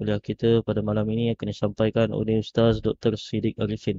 Kuliah kita pada malam ini akan disampaikan oleh Ustaz Dr. Siddiq Arifin.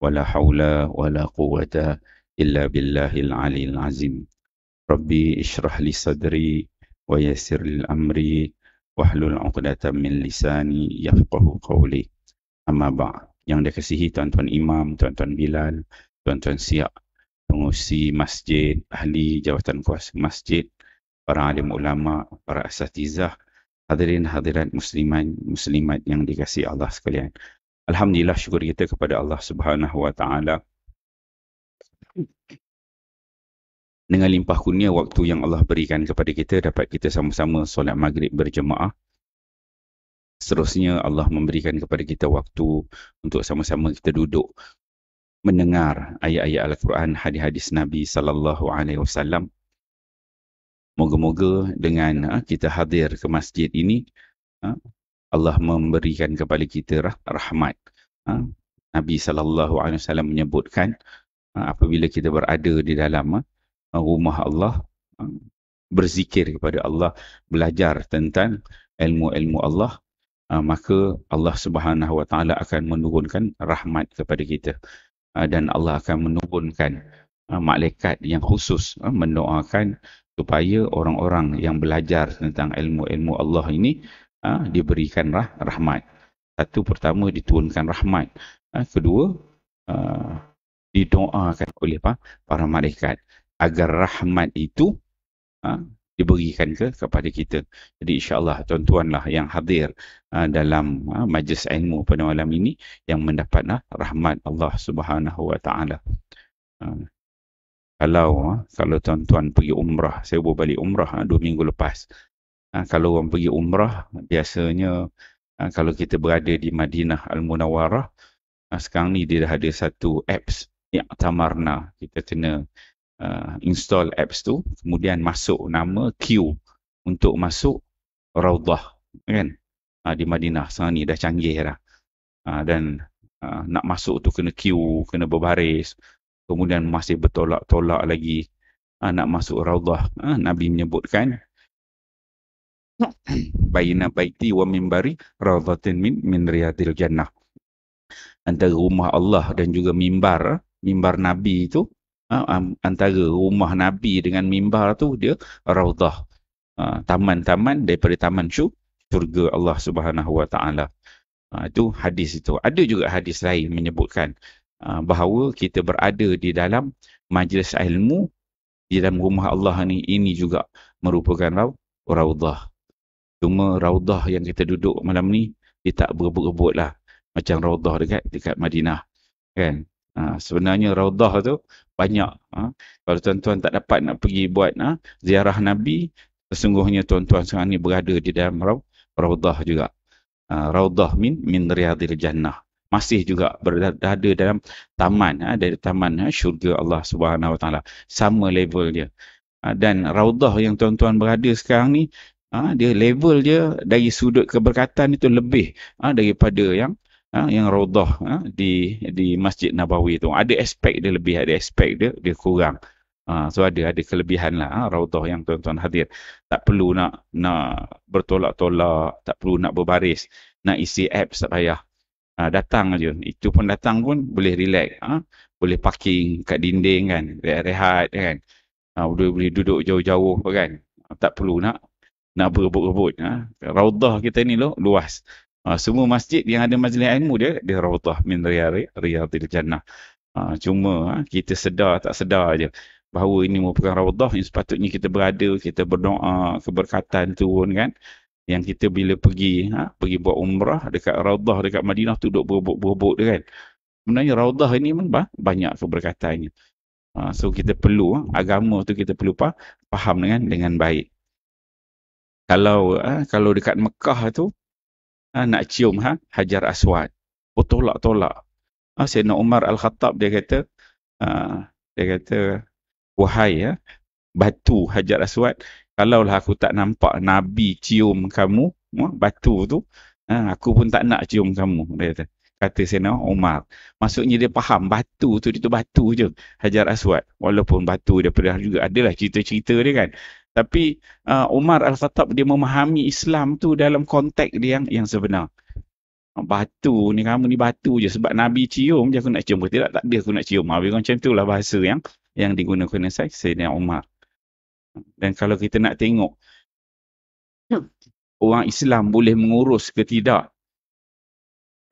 ولا حول ولا قوة إلا بالله العلي العظيم ربي اشرح لي صدري ويسر لي amri, wahlul عقدة من لساني يفقه قولي أما بعد yang dikasihi tuan-tuan imam, tuan-tuan bilal, tuan-tuan siak, pengusi masjid, ahli jawatan kuasa masjid, para alim ulama, para asatizah, hadirin hadirat muslimin muslimat yang dikasihi Allah sekalian. Alhamdulillah syukur kita kepada Allah Subhanahu Wa Taala dengan limpah kurnia waktu yang Allah berikan kepada kita dapat kita sama-sama solat maghrib berjemaah. Seterusnya Allah memberikan kepada kita waktu untuk sama-sama kita duduk mendengar ayat-ayat Al-Quran, hadis-hadis Nabi Sallallahu Alaihi Wasallam. Moga-moga dengan ah, kita hadir ke masjid ini, ah, Allah memberikan kepada kita rah- rahmat. Ha? Nabi saw menyebutkan ha, apabila kita berada di dalam ha, rumah Allah ha, berzikir kepada Allah, belajar tentang ilmu-ilmu Allah, ha, maka Allah Subhanahu akan menurunkan rahmat kepada kita ha, dan Allah akan menurunkan ha, malaikat yang khusus ha, mendoakan supaya orang-orang yang belajar tentang ilmu-ilmu Allah ini ha, diberikan rah, rahmat. Satu pertama diturunkan rahmat. Ha, kedua ha, didoakan oleh ha, para malaikat agar rahmat itu ha, diberikan ke kepada kita. Jadi insyaAllah tuan lah yang hadir ha, dalam ha, majlis ilmu pada malam ini yang mendapat ha, rahmat Allah Subhanahu Wa Taala. Ha. Kalau ha, kalau tuan-tuan pergi umrah, saya baru balik umrah ha, dua minggu lepas. Ha, kalau orang pergi umrah, biasanya ha, kalau kita berada di Madinah Al-Munawarah, ha, ah, sekarang ni dia dah ada satu apps, yang Iqtamarna. Kita kena uh, install apps tu, kemudian masuk nama queue untuk masuk Raudah. Kan? Ha, di Madinah sekarang ni dah canggih dah. Ha, dan ha, nak masuk tu kena queue, kena berbaris. Kemudian masih bertolak-tolak lagi ha, nak masuk Raudah. Ha, Nabi menyebutkan, baina baiti wa mimbari rawatin min min riyadil jannah antara rumah Allah dan juga mimbar mimbar nabi itu ha, antara rumah nabi dengan mimbar tu dia rawatah ha, taman-taman daripada taman syur, syurga Allah Subhanahu wa taala ha, itu hadis itu ada juga hadis lain menyebutkan bahawa kita berada di dalam majlis ilmu di dalam rumah Allah ni ini juga merupakan rawatah. Cuma raudah yang kita duduk malam ni, dia tak berebut-rebut lah. Macam raudah dekat, dekat Madinah. Kan? Ha, sebenarnya raudah tu banyak. Ha? Kalau tuan-tuan tak dapat nak pergi buat ha, ziarah Nabi, sesungguhnya tuan-tuan sekarang ni berada di dalam raudah juga. Ha, raudah min, min riadil jannah masih juga berada dalam taman ha, dari taman ha, syurga Allah Subhanahu sama level dia ha, dan raudah yang tuan-tuan berada sekarang ni ha, dia level dia dari sudut keberkatan itu lebih ha, daripada yang ha, yang raudhah ha, di di Masjid Nabawi itu Ada aspek dia lebih, ada aspek dia dia kurang. Ha, so ada ada kelebihan lah ha, raudhah yang tuan-tuan hadir. Tak perlu nak nak bertolak-tolak, tak perlu nak berbaris, nak isi apps tak payah. Ha, datang aja. Itu pun datang pun boleh relax. Ha? Boleh parking kat dinding kan. Rehat, rehat kan. Ha, boleh, boleh duduk jauh-jauh kan. Ha, tak perlu nak nak berebut-rebut. Ha? Raudah kita ni lo, luas. Ha, semua masjid yang ada majlis ilmu dia, dia raudah min riyadil jannah. Ha, cuma ha, kita sedar tak sedar je bahawa ini merupakan raudah yang sepatutnya kita berada, kita berdoa, keberkatan turun kan. Yang kita bila pergi ha, pergi buat umrah dekat raudah dekat Madinah tu duduk berebut-berebut dia kan. Sebenarnya raudah ini pun banyak keberkatannya. Ha, so kita perlu ha, agama tu kita perlu faham dengan dengan baik kalau eh, kalau dekat Mekah tu eh, nak cium ha, Hajar Aswad. Oh, tolak tolak. Ha, ah, Sayyidina Umar Al-Khattab dia kata ah, dia kata wahai ya batu Hajar Aswad kalau lah aku tak nampak nabi cium kamu batu tu ah, aku pun tak nak cium kamu dia kata kata sena Omar maksudnya dia faham batu tu itu batu je Hajar Aswad walaupun batu dia pernah juga adalah cerita-cerita dia kan tapi uh, Umar Al-Khattab dia memahami Islam tu dalam konteks dia yang yang sebenar ah, batu ni kamu ni batu je sebab Nabi cium je aku nak cium tidak tak dia aku nak cium ah, habis macam tu lah bahasa yang yang digunakan oleh saya Sayyidina Umar dan kalau kita nak tengok hmm. orang Islam boleh mengurus ke tidak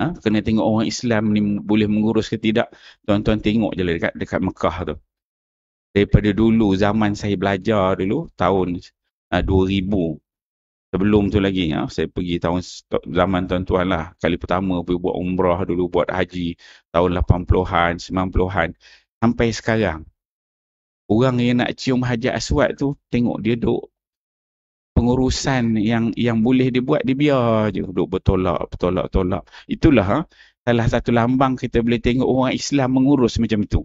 ha? kena tengok orang Islam ni boleh mengurus ke tidak tuan-tuan tengok je lah dekat, dekat Mekah tu daripada dulu zaman saya belajar dulu tahun uh, ah, 2000 sebelum tu lagi ya, saya pergi tahun zaman tuan-tuan lah kali pertama pergi buat umrah dulu buat haji tahun 80-an 90-an sampai sekarang orang yang nak cium haji aswad tu tengok dia duk pengurusan yang yang boleh dibuat dia biar je duk bertolak bertolak tolak itulah ha, salah satu lambang kita boleh tengok orang Islam mengurus macam tu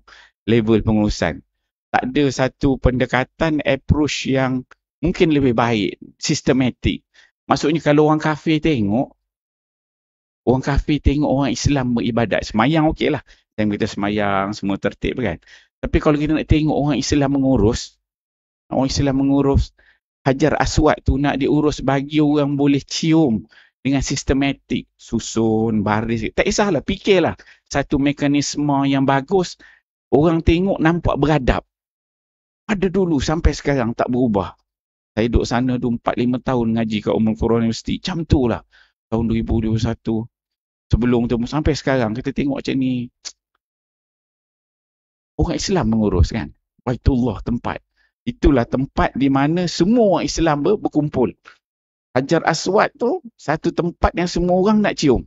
level pengurusan tak ada satu pendekatan approach yang mungkin lebih baik, sistematik. Maksudnya kalau orang kafir tengok, orang kafir tengok orang Islam beribadat, semayang okey lah. Time kita semayang, semua tertib kan. Tapi kalau kita nak tengok orang Islam mengurus, orang Islam mengurus, Hajar Aswad tu nak diurus bagi orang boleh cium dengan sistematik, susun, baris. Tak kisahlah, fikirlah satu mekanisme yang bagus, orang tengok nampak beradab. Ada dulu sampai sekarang tak berubah. Saya duduk sana tu 4-5 tahun ngaji kat Umum Quran University. Macam tu lah. Tahun 2021. Sebelum tu sampai sekarang kita tengok macam ni. Orang Islam mengurus kan. Baitullah tempat. Itulah tempat di mana semua orang Islam ber- berkumpul. Hajar Aswad tu satu tempat yang semua orang nak cium.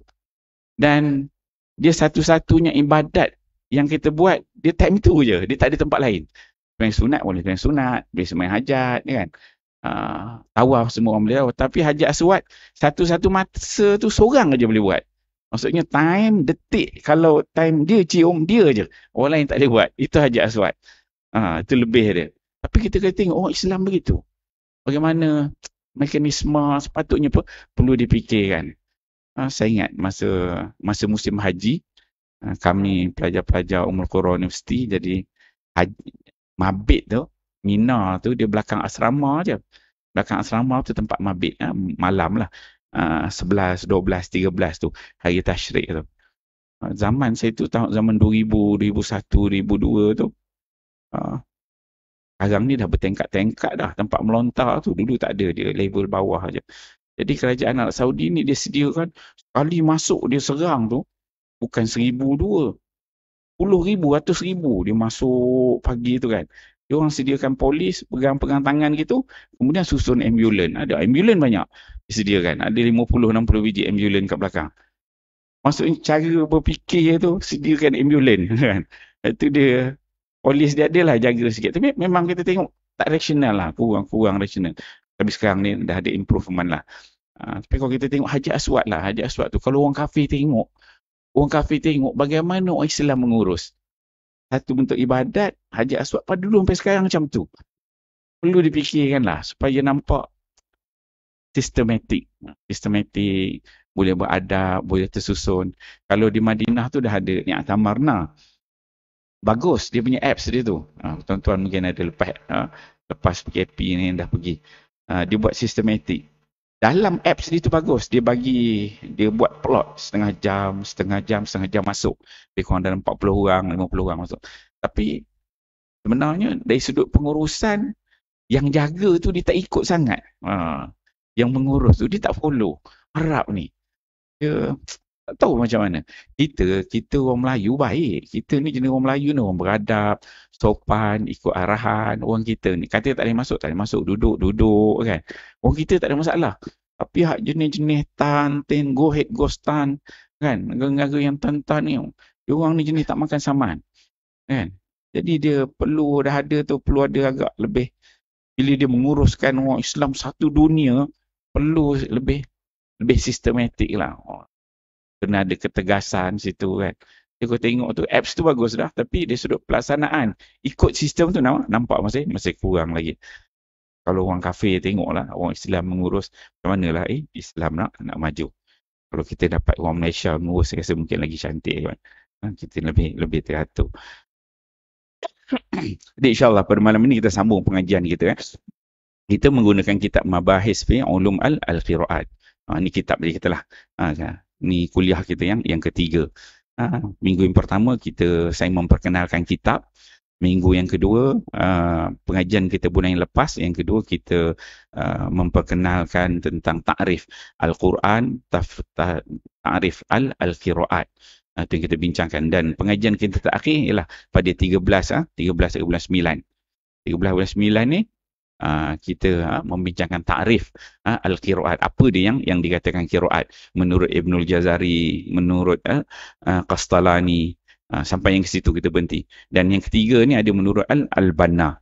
Dan dia satu-satunya ibadat yang kita buat, dia time tu je. Dia tak ada tempat lain semain sunat boleh semain sunat, boleh semain hajat, kan? Uh, ah, tawaf lah semua orang boleh tahu. Tapi hajat aswad, satu-satu masa tu seorang aja boleh buat. Maksudnya time, detik, kalau time dia cium, dia je. Orang lain tak boleh buat. Itu hajat aswad. Uh, itu lebih dia. Tapi kita kena tengok orang oh, Islam begitu. Bagaimana mekanisme sepatutnya pun perlu dipikirkan. Uh, saya ingat masa masa musim haji, uh, kami pelajar-pelajar umur Qura Universiti, jadi haji, mabit tu, Mina tu dia belakang asrama je. Belakang asrama tu tempat mabit ha, malam lah. Uh, 11, 12, 13 tu hari tashrik tu. Ah, zaman saya tu tahun zaman 2000, 2001, 2002 tu. Ah, sekarang uh, ni dah bertengkat-tengkat dah tempat melontar tu. Dulu tak ada dia level bawah je. Jadi kerajaan Arab Saudi ni dia sediakan sekali masuk dia serang tu bukan seribu dua. 10 ribu, 100 ribu dia masuk pagi tu kan. Dia orang sediakan polis, pegang-pegang tangan gitu. Kemudian susun ambulans. Ada ambulans banyak disediakan. Ada 50-60 biji ambulans kat belakang. Maksudnya cara berfikir tu, sediakan ambulans kan. Itu dia, polis dia adalah jaga sikit. Tapi memang kita tengok tak rasional lah. Kurang-kurang rasional. Tapi sekarang ni dah ada improvement lah. Uh, tapi kalau kita tengok Haji Aswad lah. Haji Aswad tu, kalau orang kafir tengok, orang kafir tengok bagaimana orang Islam mengurus. Satu bentuk ibadat, haji aswad pada dulu sampai sekarang macam tu. Perlu dipikirkan lah supaya nampak sistematik. Sistematik, boleh buat beradab, boleh tersusun. Kalau di Madinah tu dah ada ni Atamarna. Bagus, dia punya apps dia tu. Ha, tuan-tuan mungkin ada lepas, ha, lepas PKP ni dah pergi. Ha, dia buat sistematik dalam apps ni tu bagus. Dia bagi, dia buat plot setengah jam, setengah jam, setengah jam masuk. Lebih kurang dalam 40 orang, 50 orang masuk. Tapi sebenarnya dari sudut pengurusan, yang jaga tu dia tak ikut sangat. Ha. Yang mengurus tu dia tak follow. Harap ni. Dia, tak tahu macam mana. Kita, kita orang Melayu baik. Kita ni jenis orang Melayu ni orang beradab, sopan, ikut arahan orang kita ni. Kata tak ada masuk, tak ada masuk. Duduk, duduk kan. Orang kita tak ada masalah. Tapi hak jenis-jenis tan, ten, go head, go stan kan. Negara-negara yang tan-tan ni. Dia orang ni jenis tak makan saman. Kan. Jadi dia perlu dah ada tu, perlu ada agak lebih. Bila dia menguruskan orang Islam satu dunia, perlu lebih lebih sistematik lah. Oh, kena ada ketegasan situ kan. Kau tengok tu apps tu bagus dah tapi dia sudut pelaksanaan ikut sistem tu nampak, nampak masih masih kurang lagi. Kalau orang kafe tengok lah orang Islam mengurus macam manalah eh Islam nak nak maju. Kalau kita dapat orang Malaysia mengurus saya rasa mungkin lagi cantik kan. Ha, kita lebih lebih teratur. Jadi insyaAllah pada malam ini kita sambung pengajian kita eh. Kita menggunakan kitab Mabahis fi Ulum Al-Qiraat. Ha, ini kitab dia kita lah. Ha, kan ni kuliah kita yang yang ketiga. Ha, minggu yang pertama kita saya memperkenalkan kitab. Minggu yang kedua uh, pengajian kita bulan yang lepas yang kedua kita uh, memperkenalkan tentang takrif Al-Quran takrif ta, al al-qiraat. Uh, ha, itu yang kita bincangkan dan pengajian kita terakhir ialah pada 13 ah uh, 13 ke 19. 13 bulan 9 ni Ah, kita uh, membincangkan takrif uh, ah, al-qiraat apa dia yang yang dikatakan qiraat menurut Ibnul Jazari menurut uh, uh, Qastalani uh, sampai yang ke situ kita berhenti dan yang ketiga ni ada menurut al Albana. uh,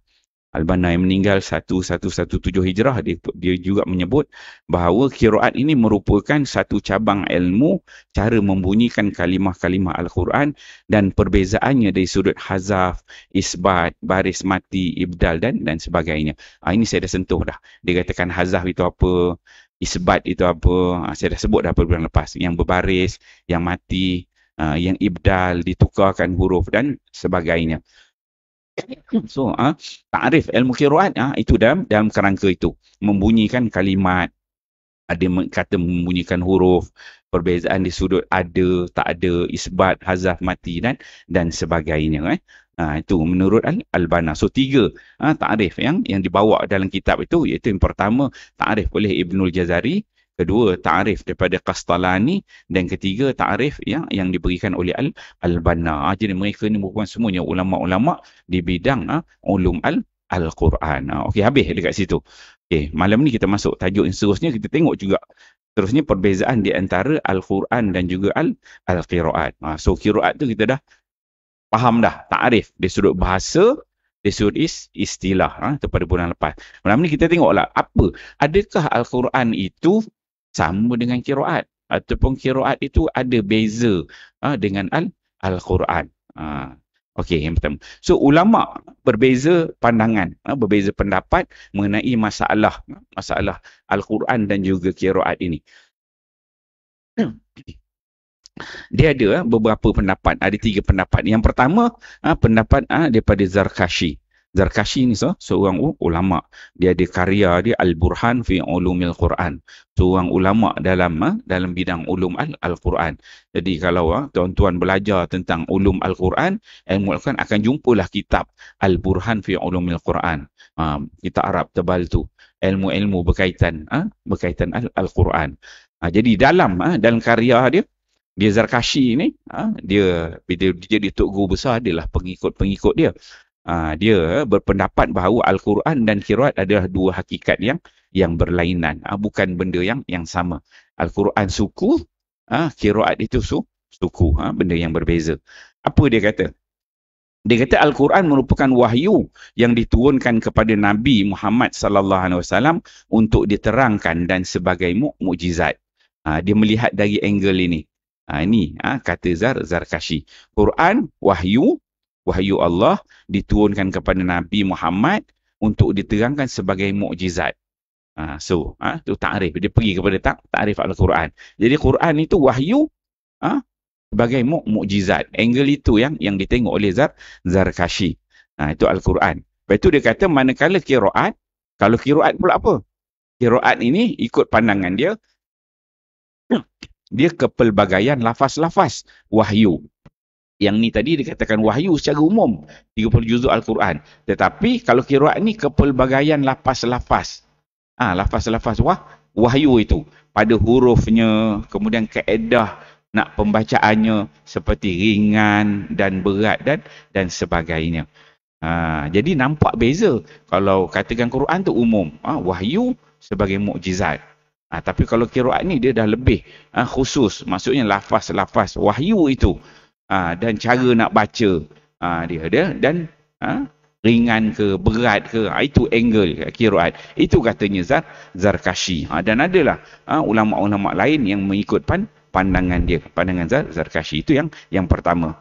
Al-Banna yang meninggal 1117 Hijrah dia, dia juga menyebut bahawa kiraat ini merupakan satu cabang ilmu cara membunyikan kalimah-kalimah Al-Quran dan perbezaannya dari sudut hazaf, isbat, baris mati, ibdal dan dan sebagainya. Ha, ini saya dah sentuh dah. Dia katakan hazaf itu apa, isbat itu apa, ha, saya dah sebut dah perbulan lepas. Yang berbaris, yang mati, ha, yang ibdal, ditukarkan huruf dan sebagainya. So ha, ah, takrif ilmu kiraat ha, ah, itu dalam dalam kerangka itu membunyikan kalimat ada kata membunyikan huruf perbezaan di sudut ada tak ada isbat hazaf mati dan dan sebagainya eh. Ha, itu menurut Al Albana. So tiga ha, takrif yang yang dibawa dalam kitab itu iaitu yang pertama takrif oleh Ibnul Jazari, kedua ta'rif daripada Qastalani dan ketiga ta'rif yang yang diberikan oleh Al Al-Banna. Ah, jadi mereka ni merupakan semuanya ulama-ulama di bidang ha, ulum Al Al-Quran. Ha, Okey habis dekat situ. Okey, malam ni kita masuk tajuk yang seterusnya kita tengok juga seterusnya perbezaan di antara Al-Quran dan juga Al Al-Qiraat. Ha, so qiraat tu kita dah faham dah ta'rif dari sudut bahasa dari sudut is, istilah ha, pada bulan lepas. Malam ni kita tengoklah apa adakah Al-Quran itu sama dengan kiraat ataupun kiraat itu ada beza uh, dengan al al-Quran. Ha, okey, okay, yang pertama. So ulama berbeza pandangan, uh, berbeza pendapat mengenai masalah masalah al-Quran dan juga kiraat ini. Dia ada beberapa pendapat, ada tiga pendapat. Yang pertama pendapat daripada Zarkashi. Zarkashi ni so, seorang ulama. Dia ada karya dia Al-Burhan fi Ulumil Quran. Seorang ulama dalam ah, dalam bidang ulum Al-Quran. Jadi kalau ah, tuan-tuan belajar tentang ulum Al-Quran, ilmu Al-Quran akan jumpalah kitab Al-Burhan fi Ulumil Quran. Ah, kita Arab tebal tu. Ilmu-ilmu berkaitan berkaitan Al-Quran. jadi dalam dalam karya dia, dia Zarkashi ni, dia, dia, dia, dia, dia, dia, dia, dia, dia, dia, dia, dia, dia, Ah, dia eh, berpendapat bahawa Al-Quran dan Kiraat adalah dua hakikat yang yang berlainan. Ha, bukan benda yang yang sama. Al-Quran suku, ha, ah, Kiraat itu su, suku. Ha, benda yang berbeza. Apa dia kata? Dia kata Al-Quran merupakan wahyu yang diturunkan kepada Nabi Muhammad sallallahu alaihi wasallam untuk diterangkan dan sebagai mukjizat. Ha, dia melihat dari angle ini. Ha, ini ha, kata Zar Zarkashi. Quran wahyu wahyu Allah diturunkan kepada Nabi Muhammad untuk diterangkan sebagai mukjizat. Ha, so, ha, tu takrif. Dia pergi kepada tak takrif Al-Quran. Jadi Quran itu wahyu ha, sebagai mu mukjizat. Angle itu yang yang ditengok oleh Zar Zarkashi. Ha, itu Al-Quran. Lepas itu dia kata manakala kiraat, kalau kiraat pula apa? Kiraat ini ikut pandangan dia, dia kepelbagaian lafaz-lafaz wahyu yang ni tadi dikatakan wahyu secara umum 30 juzuk al-Quran tetapi kalau kiraat ni kepelbagaian lafaz-lafaz ah ha, lafaz-lafaz wah wahyu itu pada hurufnya kemudian kaedah nak pembacaannya seperti ringan dan berat dan dan sebagainya ha, jadi nampak beza kalau katakan Quran tu umum ha, wahyu sebagai mukjizat Ha, tapi kalau kiraat ni dia dah lebih ha, khusus. Maksudnya lafaz-lafaz wahyu itu ha, dan cara nak baca ha, dia dia dan ha, ringan ke berat ke ha, itu angle kiraat itu katanya zar zarkashi ha, dan adalah ha, ulama-ulama lain yang mengikut pan, pandangan dia pandangan zar zarkashi itu yang yang pertama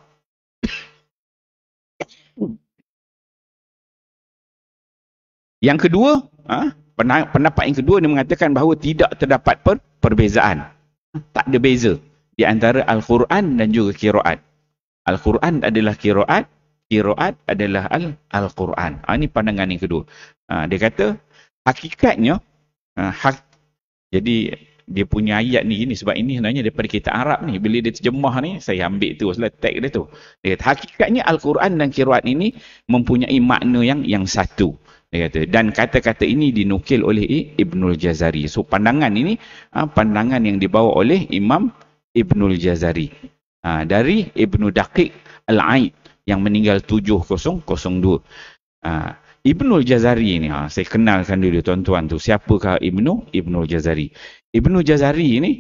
yang kedua ha, pendapat yang kedua dia mengatakan bahawa tidak terdapat per, perbezaan tak ada beza di antara Al-Quran dan juga Kiraat. Al-Quran adalah kiraat, kiraat adalah Al- Al-Quran. Ha, ini pandangan yang kedua. Ha, dia kata, hakikatnya, ha, hak, jadi dia punya ayat ni ini sebab ini sebenarnya daripada kita Arab ni bila dia terjemah ni saya ambil tu lah tag dia tu dia kata hakikatnya al-Quran dan qiraat ini mempunyai makna yang yang satu dia kata dan kata-kata ini dinukil oleh Ibnul Jazari so pandangan ini ha, pandangan yang dibawa oleh Imam Ibnul Jazari Ha, dari Ibnu Daqiq Al-Aid yang meninggal 7002. Ha, Ibnu Jazari ni, ha, saya kenalkan dulu tuan-tuan tu. Siapakah Ibnu? Ibnu Jazari. Ibnu Jazari ni,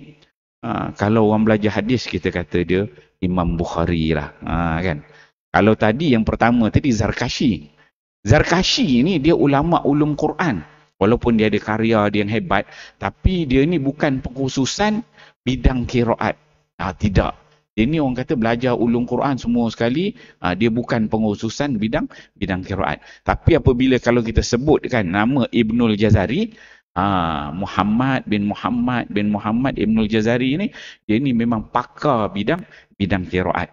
ha, kalau orang belajar hadis, kita kata dia Imam Bukhari lah. Ha, kan? Kalau tadi yang pertama tadi Zarkashi. Zarkashi ni dia ulama ulum Quran. Walaupun dia ada karya dia yang hebat, tapi dia ni bukan pengkhususan bidang kiraat. Ha, tidak. Dia ni orang kata belajar ulung Quran semua sekali, uh, dia bukan pengkhususan bidang bidang kiraat. Tapi apabila kalau kita sebut kan nama Ibnul Jazari, Ah, Muhammad bin Muhammad bin Muhammad Ibnul Jazari ni dia ni memang pakar bidang bidang qiraat.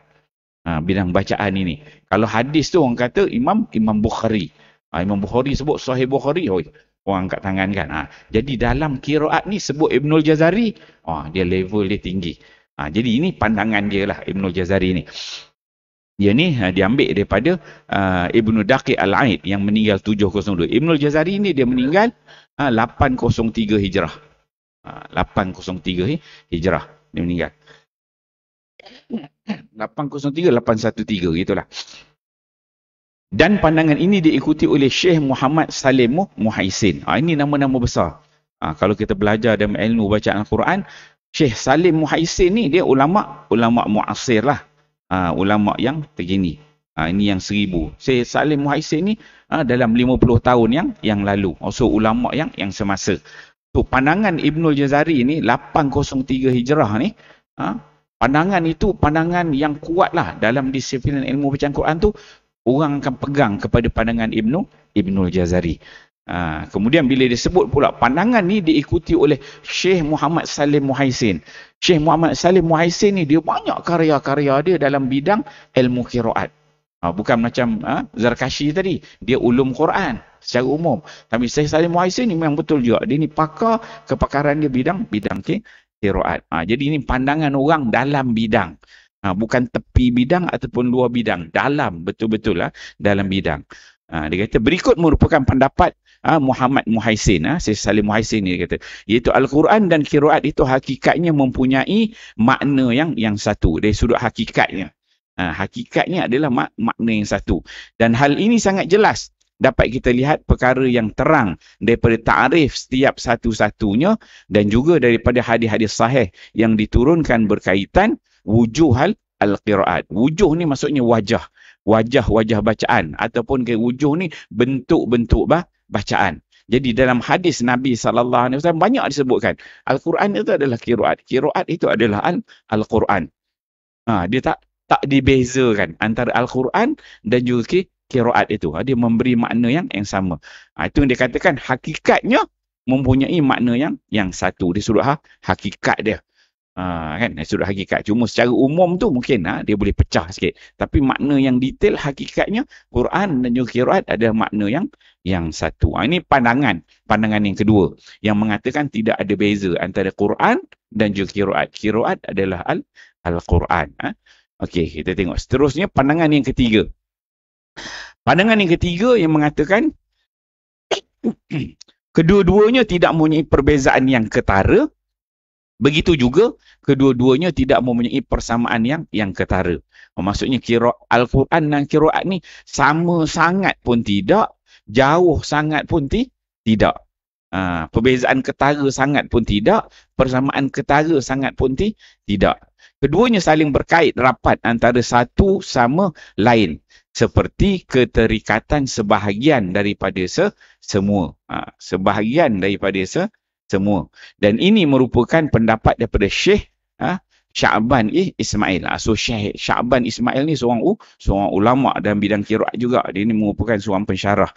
Ha, ah, bidang bacaan ini. Kalau hadis tu orang kata Imam Imam Bukhari. Ah, Imam Bukhari sebut Sahih Bukhari. Oi, orang angkat tangan kan. Ah, jadi dalam qiraat ni sebut Ibnul Jazari, oh dia level dia tinggi. Ha, jadi ini pandangan dia lah Ibn Jazari ni. Dia ni ha, diambil daripada uh, ha, Ibn Daqi Al-Aid yang meninggal 702. Ibn Jazari ni dia meninggal ha, 803 Hijrah. Ha, 803 Hijrah dia meninggal. 803, 813 gitulah. Dan pandangan ini diikuti oleh Syekh Muhammad Salim Muhaisin. Ha, ini nama-nama besar. Ha, kalau kita belajar dalam ilmu bacaan Al-Quran, Syekh Salim Muhaisin ni dia ulama ulama muasir lah. Ha, ulama yang terkini. Ha, ini yang seribu. Syekh Salim Muhaisin ni ha, dalam puluh tahun yang yang lalu. Also ulama yang yang semasa. So, pandangan Ibnul Jazari ni 803 Hijrah ni ha, pandangan itu pandangan yang kuat lah dalam disiplin ilmu bacaan Quran tu orang akan pegang kepada pandangan Ibnul Ibnul Jazari. Ha, kemudian bila disebut pula pandangan ni diikuti oleh Syekh Muhammad Salim Muhaisin. Syekh Muhammad Salim Muhaisin ni dia banyak karya-karya dia dalam bidang ilmu kiraat. Ha, bukan macam ha, Zarkashi tadi. Dia ulum Quran secara umum. Tapi Syekh Salim Muhaisin ni memang betul juga. Dia ni pakar kepakaran dia bidang bidang okay, kiraat. Ha, jadi ini pandangan orang dalam bidang. Ha, bukan tepi bidang ataupun luar bidang. Dalam, betul-betul lah. dalam bidang. Ha, dia kata berikut merupakan pendapat ha, Muhammad Muhaisin ha, Syed Salim Muhaisin dia kata iaitu Al-Quran dan Kiraat itu hakikatnya mempunyai makna yang yang satu dari sudut hakikatnya ha, hakikatnya adalah mak, makna yang satu dan hal ini sangat jelas dapat kita lihat perkara yang terang daripada taarif setiap satu-satunya dan juga daripada hadis-hadis sahih yang diturunkan berkaitan hal al-qiraat. Wujuh ni maksudnya wajah, wajah-wajah bacaan ataupun ke wujuh ni bentuk-bentuk bah, bacaan. Jadi dalam hadis Nabi sallallahu alaihi wasallam banyak disebutkan Al-Quran itu adalah qiraat. Qiraat itu adalah al-Quran. Ha, dia tak tak dibezakan antara al-Quran dan juga qiraat itu. Ha, dia memberi makna yang yang sama. Ha, itu yang dikatakan hakikatnya mempunyai makna yang yang satu di sudut ha, hakikat dia. Ha, kan? Sudut hakikat. Cuma secara umum tu mungkin ha, dia boleh pecah sikit. Tapi makna yang detail hakikatnya Quran dan juga kiraat ada makna yang yang satu. Ha, ini pandangan. Pandangan yang kedua. Yang mengatakan tidak ada beza antara Quran dan juga kiraat. Kiraat adalah al Al-Quran. Ha? Okey, kita tengok. Seterusnya pandangan yang ketiga. Pandangan yang ketiga yang mengatakan kedua-duanya tidak mempunyai perbezaan yang ketara Begitu juga kedua-duanya tidak mempunyai persamaan yang yang ketara. Maksudnya kira Al-Quran dan kiraat ni sama sangat pun tidak, jauh sangat pun ti, tidak. Ha, perbezaan ketara sangat pun tidak, persamaan ketara sangat pun ti, tidak. Keduanya saling berkait rapat antara satu sama lain. Seperti keterikatan sebahagian daripada se, semua. Ha, sebahagian daripada se, semua. Dan ini merupakan pendapat daripada Syekh ah, ha, Syaban eh, Ismail. Ha, so Syekh Syaban Ismail ni seorang uh, seorang ulama dalam bidang kiraat juga. Dia ni merupakan seorang pensyarah.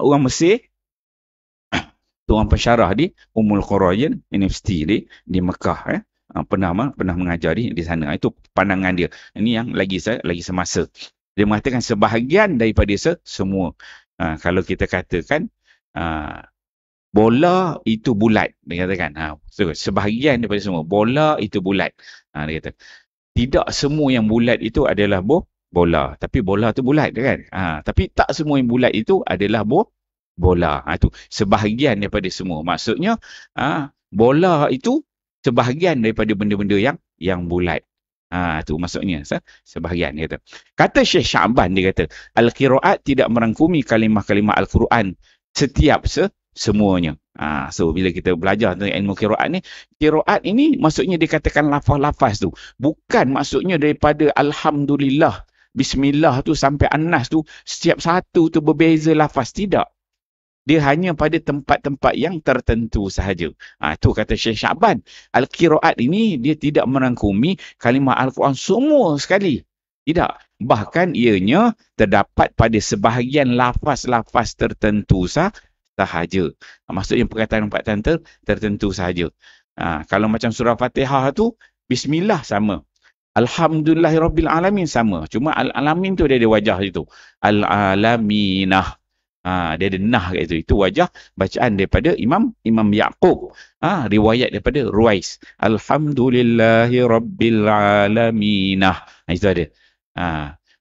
Orang Mesir seorang pensyarah di Umul Qurayn University di, di Mekah eh. Ha, pernah pernah mengajar di, di sana. Itu pandangan dia. Ini yang lagi lagi semasa. Dia mengatakan sebahagian daripada semua. Uh, kalau kita katakan uh, bola itu bulat dia katakan ha so, sebahagian daripada semua bola itu bulat ha dia kata tidak semua yang bulat itu adalah bo bola tapi bola tu bulat kan ha tapi tak semua yang bulat itu adalah bo bola ha tu sebahagian daripada semua maksudnya ha bola itu sebahagian daripada benda-benda yang yang bulat ha tu maksudnya sebahagian dia kata kata Syekh Syaban dia kata al-qiraat tidak merangkumi kalimah-kalimah al-Quran setiap se semuanya. Ha, so bila kita belajar tentang ilmu kiraat ni, kiraat ini maksudnya dikatakan lafaz-lafaz tu. Bukan maksudnya daripada Alhamdulillah, Bismillah tu sampai Anas tu, setiap satu tu berbeza lafaz. Tidak. Dia hanya pada tempat-tempat yang tertentu sahaja. Ha, tu kata Syekh Syaban. Al-Qiraat ini dia tidak merangkumi kalimah Al-Quran semua sekali. Tidak. Bahkan ianya terdapat pada sebahagian lafaz-lafaz tertentu sahaja sahaja. Ah, maksudnya perkataan-perkataan ter- tertentu sahaja. Ha, kalau macam surah Fatihah tu, Bismillah sama. Alhamdulillahirrabbilalamin sama. Cuma Al-Alamin tu dia ada wajah itu. Al-Alaminah. Ha, ah, dia ada nah kat situ. Itu wajah bacaan daripada Imam Imam Yaqub. Ha, riwayat daripada Ruais. Alhamdulillahirrabbilalaminah. Ha, itu ada. Ha,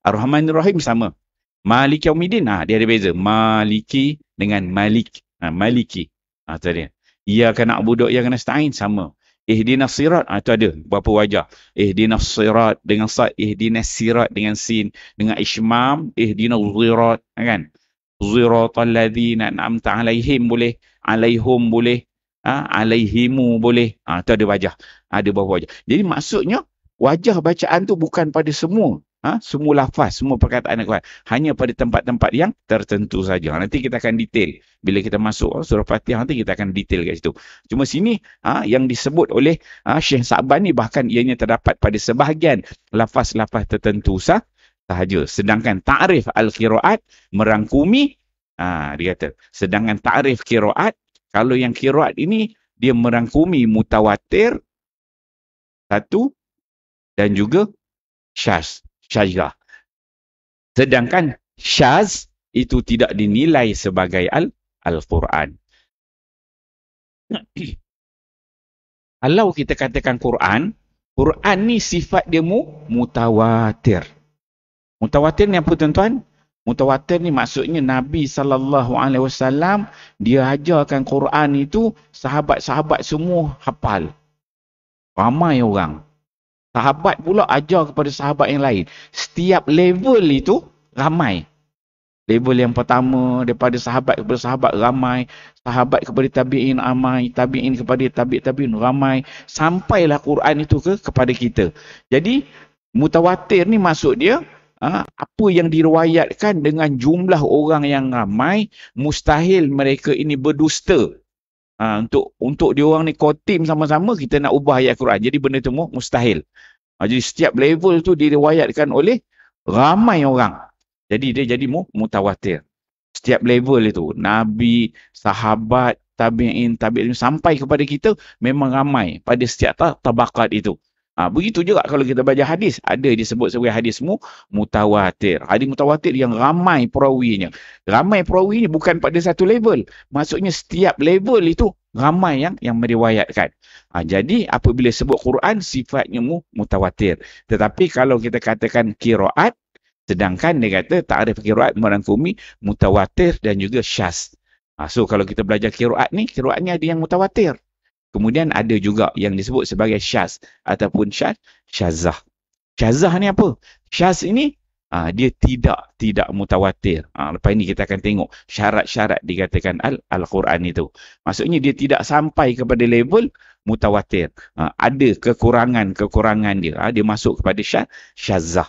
Ar-Rahmanirrahim sama. Maliki Umidin, ah dia ada beza. Maliki dengan Malik. Ah, Maliki. Ah tu dia. Ia kena budak ia kena stain sama. Eh, Ihdinas sirat ah tu ada berapa wajah. Eh, Ihdinas sirat dengan sa Eh, ihdinas sirat dengan sin dengan Eh, ismam zirat. sirat ah, kan. Siratal ladzina an'amta alaihim boleh, alaihum boleh, ha? alaihimu boleh. ha, tu ada wajah. Ada berapa wajah. Jadi maksudnya wajah bacaan tu bukan pada semua ha? semua lafaz, semua perkataan yang kuat. Hanya pada tempat-tempat yang tertentu saja. Ha, nanti kita akan detail. Bila kita masuk oh, surah Fatihah nanti kita akan detail kat situ. Cuma sini ha? yang disebut oleh ha? Syekh Sa'ban ni bahkan ianya terdapat pada sebahagian lafaz-lafaz tertentu sah sahaja. Sedangkan ta'rif al-qiraat merangkumi ha, dia kata. Sedangkan ta'rif qiraat kalau yang qiraat ini dia merangkumi mutawatir satu dan juga syas syairah. Sedangkan syaz itu tidak dinilai sebagai al Al-Quran. Kalau kita katakan Quran, Quran ni sifat dia mu, mutawatir. Mutawatir ni apa tuan-tuan? Mutawatir ni maksudnya Nabi sallallahu alaihi wasallam dia ajarkan Quran itu sahabat-sahabat semua hafal. Ramai orang. Sahabat pula ajar kepada sahabat yang lain. Setiap level itu ramai. Level yang pertama daripada sahabat kepada sahabat ramai. Sahabat kepada tabi'in ramai. Tabi'in kepada tabi'in tabi'in ramai. Sampailah Quran itu ke kepada kita. Jadi mutawatir ni maksud dia ha, apa yang diriwayatkan dengan jumlah orang yang ramai mustahil mereka ini berdusta Ha, untuk untuk diorang ni kotim sama-sama kita nak ubah ayat Quran. Jadi benda tu mustahil. Ha, jadi setiap level tu diriwayatkan oleh ramai orang. Jadi dia jadi mu, mutawatir. Setiap level itu. Nabi, sahabat, tabi'in, tabi'in sampai kepada kita memang ramai pada setiap tabakat itu. Ha, begitu juga kalau kita baca hadis. Ada disebut sebagai hadis mu, mutawatir. Hadis mutawatir yang ramai perawinya. Ramai perawinya bukan pada satu level. Maksudnya setiap level itu ramai yang yang meriwayatkan. Ha, jadi apabila sebut Quran, sifatnya mu, mutawatir. Tetapi kalau kita katakan kiraat, sedangkan dia kata ta'rif kiraat merangkumi mutawatir dan juga syas. Ha, so kalau kita belajar kiraat ni, kiraat ada yang mutawatir. Kemudian ada juga yang disebut sebagai syaz ataupun syaz syazah. Syazah ni apa? Syaz ini ha, dia tidak tidak mutawatir. Ha, lepas ini kita akan tengok syarat-syarat dikatakan al al-Quran itu. Maksudnya dia tidak sampai kepada level mutawatir. Ha, ada kekurangan-kekurangan dia. Ha, dia masuk kepada syaz syazah.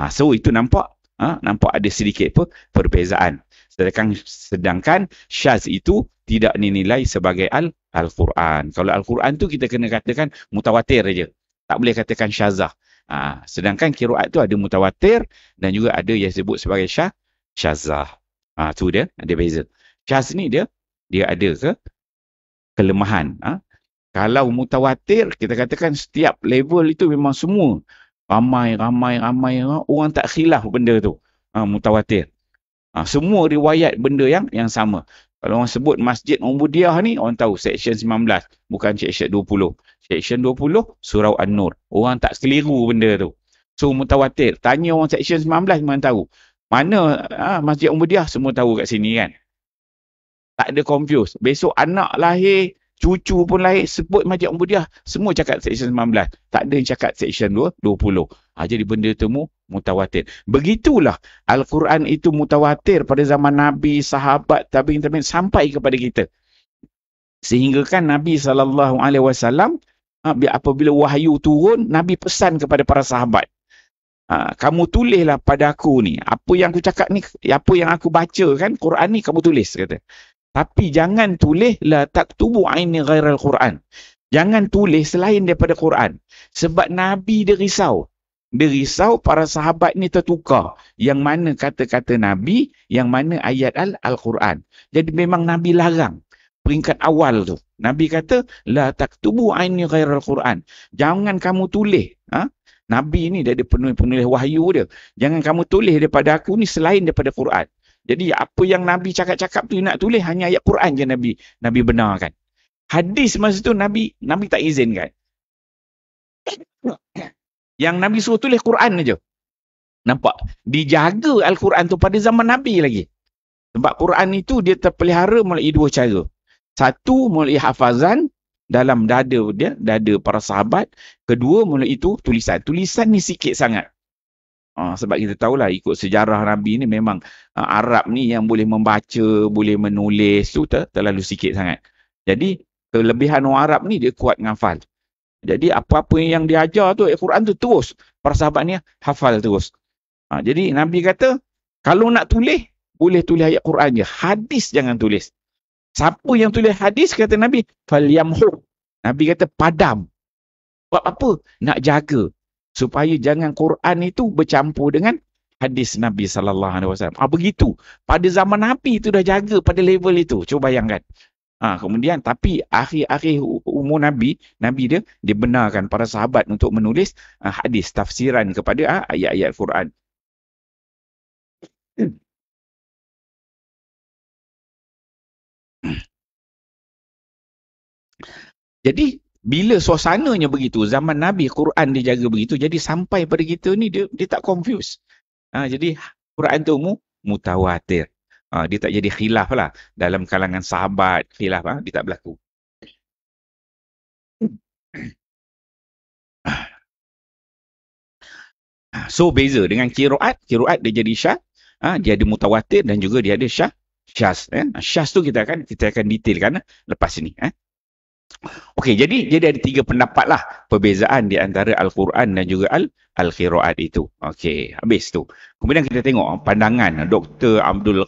Ha, so itu nampak ha, nampak ada sedikit pun perbezaan. Sedangkan, sedangkan syaz itu tidak dinilai sebagai al Al-Quran. Kalau Al-Quran tu kita kena katakan mutawatir saja. Tak boleh katakan syazah. Ha, sedangkan kiraat tu ada mutawatir dan juga ada yang disebut sebagai syah, syazah. Ha, tu dia, ada beza. Syaz ni dia, dia ada ke kelemahan. Ha? Kalau mutawatir, kita katakan setiap level itu memang semua ramai, ramai, ramai. Orang tak khilaf benda tu. Ha, mutawatir. Ha, semua riwayat benda yang yang sama. Kalau orang sebut Masjid Umbudiah ni, orang tahu section 19, bukan section 20. Section 20, Surau An-Nur. Orang tak keliru benda tu. So, mutawatir. Tanya orang section 19, mana tahu. Mana ha, Masjid Umbudiah, semua tahu kat sini kan. Tak ada confuse. Besok anak lahir, Cucu pun lahir sebut Majid Umbudiah. Semua cakap Seksyen 19. Tak ada yang cakap Seksyen 20. Ha, jadi benda temu mutawatir. Begitulah Al-Quran itu mutawatir pada zaman Nabi, sahabat, tabi'in, tabi'in sampai kepada kita. Sehinggakan Nabi SAW ha, apabila wahyu turun, Nabi pesan kepada para sahabat. Ha, kamu tulislah pada aku ni. Apa yang aku cakap ni, apa yang aku baca kan, Quran ni kamu tulis kata. Tapi jangan tulis la taktubu aini ghairal Quran. Jangan tulis selain daripada Quran. Sebab Nabi dia risau. Dia risau para sahabat ni tertukar. Yang mana kata-kata Nabi, yang mana ayat Al- Al-Quran. Jadi memang Nabi larang. Peringkat awal tu. Nabi kata, La taktubu aini ghairal Quran. Jangan kamu tulis. Ha? Nabi ni dia ada penulis-penulis wahyu dia. Jangan kamu tulis daripada aku ni selain daripada Quran. Jadi apa yang Nabi cakap-cakap tu nak tulis hanya ayat Quran je Nabi Nabi benarkan. Hadis masa tu Nabi Nabi tak izinkan. Yang Nabi suruh tulis Quran aja. Nampak? Dijaga Al-Quran tu pada zaman Nabi lagi. Sebab Quran itu dia terpelihara melalui dua cara. Satu melalui hafazan dalam dada dia, dada para sahabat. Kedua melalui itu tulisan. Tulisan ni sikit sangat. Ah, sebab kita tahulah ikut sejarah Nabi ni memang uh, Arab ni yang boleh membaca, boleh menulis tu ter- terlalu sikit sangat. Jadi kelebihan orang Arab ni dia kuat ngafal. Jadi apa-apa yang diajar tu Al-Quran eh, tu terus para sahabat ni hafal terus. Ha, jadi Nabi kata kalau nak tulis boleh tulis ayat Quran je. Hadis jangan tulis. Siapa yang tulis hadis kata Nabi falyamhu. Nabi kata padam. Buat apa? Nak jaga supaya jangan Quran itu bercampur dengan hadis Nabi sallallahu alaihi wasallam. Ah begitu. Pada zaman Nabi itu dah jaga pada level itu. Cuba bayangkan. Ah ha, kemudian tapi akhir-akhir umur Nabi, Nabi dia dibenarkan para sahabat untuk menulis uh, hadis tafsiran kepada uh, ayat-ayat Quran. Jadi bila suasananya begitu, zaman Nabi Quran dijaga begitu, jadi sampai pada kita ni dia, dia tak confuse. Ha, jadi Quran tu mu, mutawatir. Ha, dia tak jadi khilaf lah dalam kalangan sahabat, khilaf lah, ha, dia tak berlaku. So beza dengan kiroat, kiroat dia jadi syah, ha, dia ada mutawatir dan juga dia ada syah, syas. Eh. tu kita akan kita akan detailkan eh, lepas ini. Eh. Okey, jadi jadi ada tiga pendapat lah perbezaan di antara Al-Quran dan juga Al al qiraat itu. Okey, habis tu. Kemudian kita tengok ah, pandangan Dr. Abdul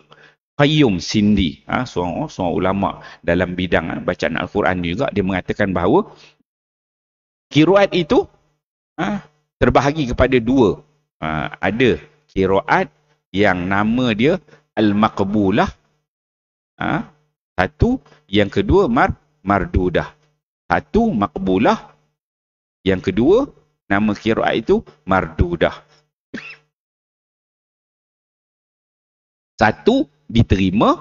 Qayyum Sindi, ha, seorang, oh, seorang ulama dalam bidang ah, bacaan Al-Quran juga, dia mengatakan bahawa kiraat itu ha, terbahagi kepada dua. Ha, ada kiraat yang nama dia Al-Maqbulah. Ha, satu, yang kedua Mar mardudah. Satu makbulah. Yang kedua nama kiraat itu mardudah. Satu diterima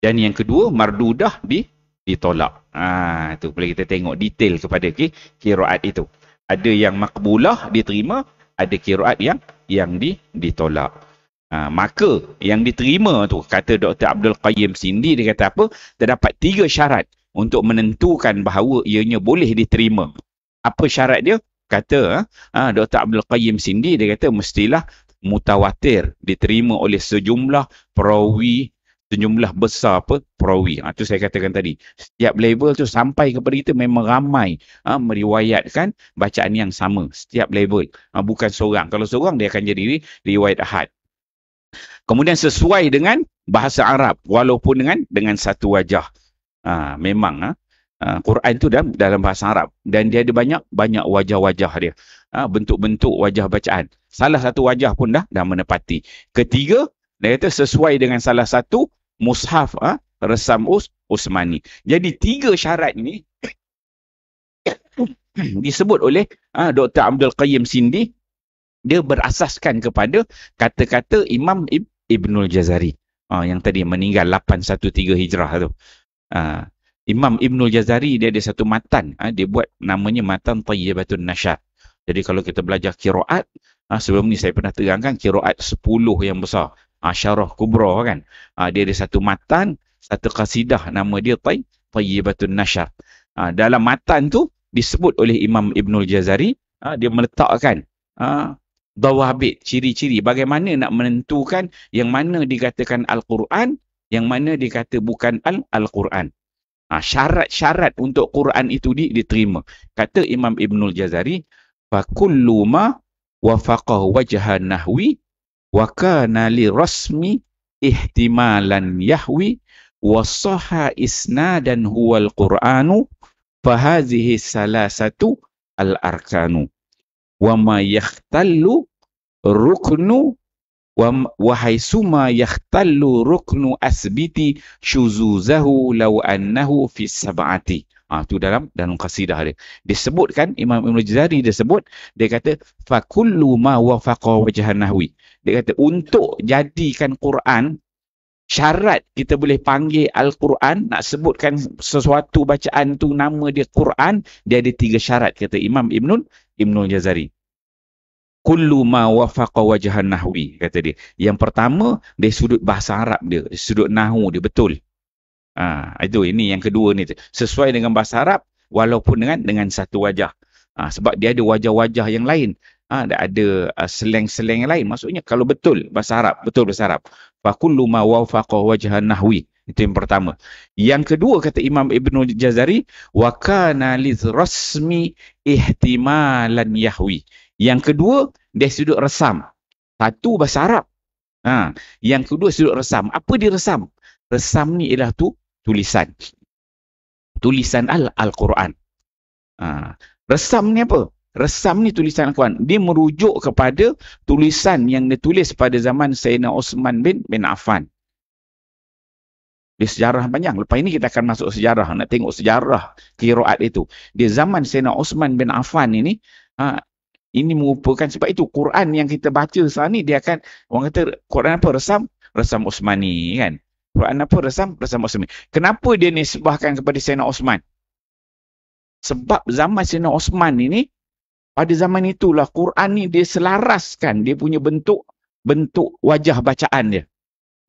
dan yang kedua mardudah di ditolak. Ha tu boleh kita tengok detail kepada okay, kiraat itu. Ada yang makbulah diterima, ada kiraat yang yang di ditolak. Ha, maka yang diterima tu kata Dr. Abdul Qayyim Sindi dia kata apa? Terdapat tiga syarat untuk menentukan bahawa ianya boleh diterima. Apa syarat dia? Kata ha, Dr. Abdul Qayyim Sindi dia kata mestilah mutawatir diterima oleh sejumlah perawi sejumlah besar apa perawi. Ha, tu saya katakan tadi. Setiap level tu sampai kepada kita memang ramai ha, meriwayatkan bacaan yang sama. Setiap level. Ha, bukan seorang. Kalau seorang dia akan jadi riwayat had. Kemudian sesuai dengan bahasa Arab walaupun dengan dengan satu wajah. Ha, memang ha, ha Quran itu dalam dalam bahasa Arab dan dia ada banyak banyak wajah-wajah dia. Ha, bentuk-bentuk wajah bacaan. Salah satu wajah pun dah dah menepati. Ketiga, dia kata sesuai dengan salah satu mushaf ha, resam Us Usmani. Jadi tiga syarat ini disebut oleh ha, Dr. Abdul Qayyim Sindi dia berasaskan kepada kata-kata Imam Ib- Ibnul Jazari uh, yang tadi meninggal 813 Hijrah tu. Uh, Imam Ibnul Jazari dia ada satu matan, uh, dia buat namanya matan Tayyibatun Nashat. Jadi kalau kita belajar kiraat, uh, sebelum ni saya pernah terangkan kiraat 10 yang besar. Asyarah Kubra kan. Uh, dia ada satu matan, satu kasidah nama dia Tay, Tayyibatun Nashat. Uh, dalam matan tu disebut oleh Imam Ibnul Jazari, uh, dia meletakkan uh, dawabit, ciri-ciri bagaimana nak menentukan yang mana dikatakan Al-Quran, yang mana dikata bukan Al- Al-Quran. Ha, syarat-syarat untuk Quran itu di, diterima. Kata Imam Ibn Al-Jazari, فَكُلُّ مَا وَفَقَهُ وَجَهَا نَحْوِي وَكَانَ لِرَسْمِ ihtimalan yahwi wasaha isna dan huwal qur'anu fahazihi salah satu al-arkanu wama ruknu wahai suma yahtallu ruknu asbiti syuzuzahu law annahu fi sab'ati ha, tu dalam dalam qasidah dia disebutkan imam ibnu jazari dia sebut dia kata fakullu ma wafaqa wajhanahwi dia kata untuk jadikan quran syarat kita boleh panggil Al-Quran, nak sebutkan sesuatu bacaan tu nama dia Quran, dia ada tiga syarat, kata Imam Ibnul, Ibnul Jazari kullu ma wafaqa wajhan nahwi kata dia yang pertama dia sudut bahasa Arab dia sudut nahu dia betul ha, itu ini yang kedua ni sesuai dengan bahasa Arab walaupun dengan dengan satu wajah ha, sebab dia ada wajah-wajah yang lain ha, ada uh, seleng seleng slang yang lain maksudnya kalau betul bahasa Arab betul bahasa Arab fa kullu ma wafaqa wajhan nahwi itu yang pertama. Yang kedua kata Imam Ibn Jazari, wakana liz rasmi ihtimalan yahwi. Yang kedua, dia sudut resam. Satu bahasa Arab. Ha. Yang kedua, sudut resam. Apa dia resam? Resam ni ialah tu tulisan. Tulisan Al- quran Ha. Resam ni apa? Resam ni tulisan Al-Quran. Dia merujuk kepada tulisan yang ditulis pada zaman Sayyidina Osman bin bin Affan. Dia sejarah panjang. Lepas ini kita akan masuk sejarah. Nak tengok sejarah kiraat itu. Di zaman Sayyidina Osman bin Affan ini, ha, ini merupakan sebab itu Quran yang kita baca saat ni dia akan orang kata Quran apa resam? Resam Osmani kan. Quran apa resam? Resam Osmani. Kenapa dia nisbahkan kepada Sayyidina Osman? Sebab zaman Sayyidina Osman ini pada zaman itulah Quran ni dia selaraskan dia punya bentuk bentuk wajah bacaan dia.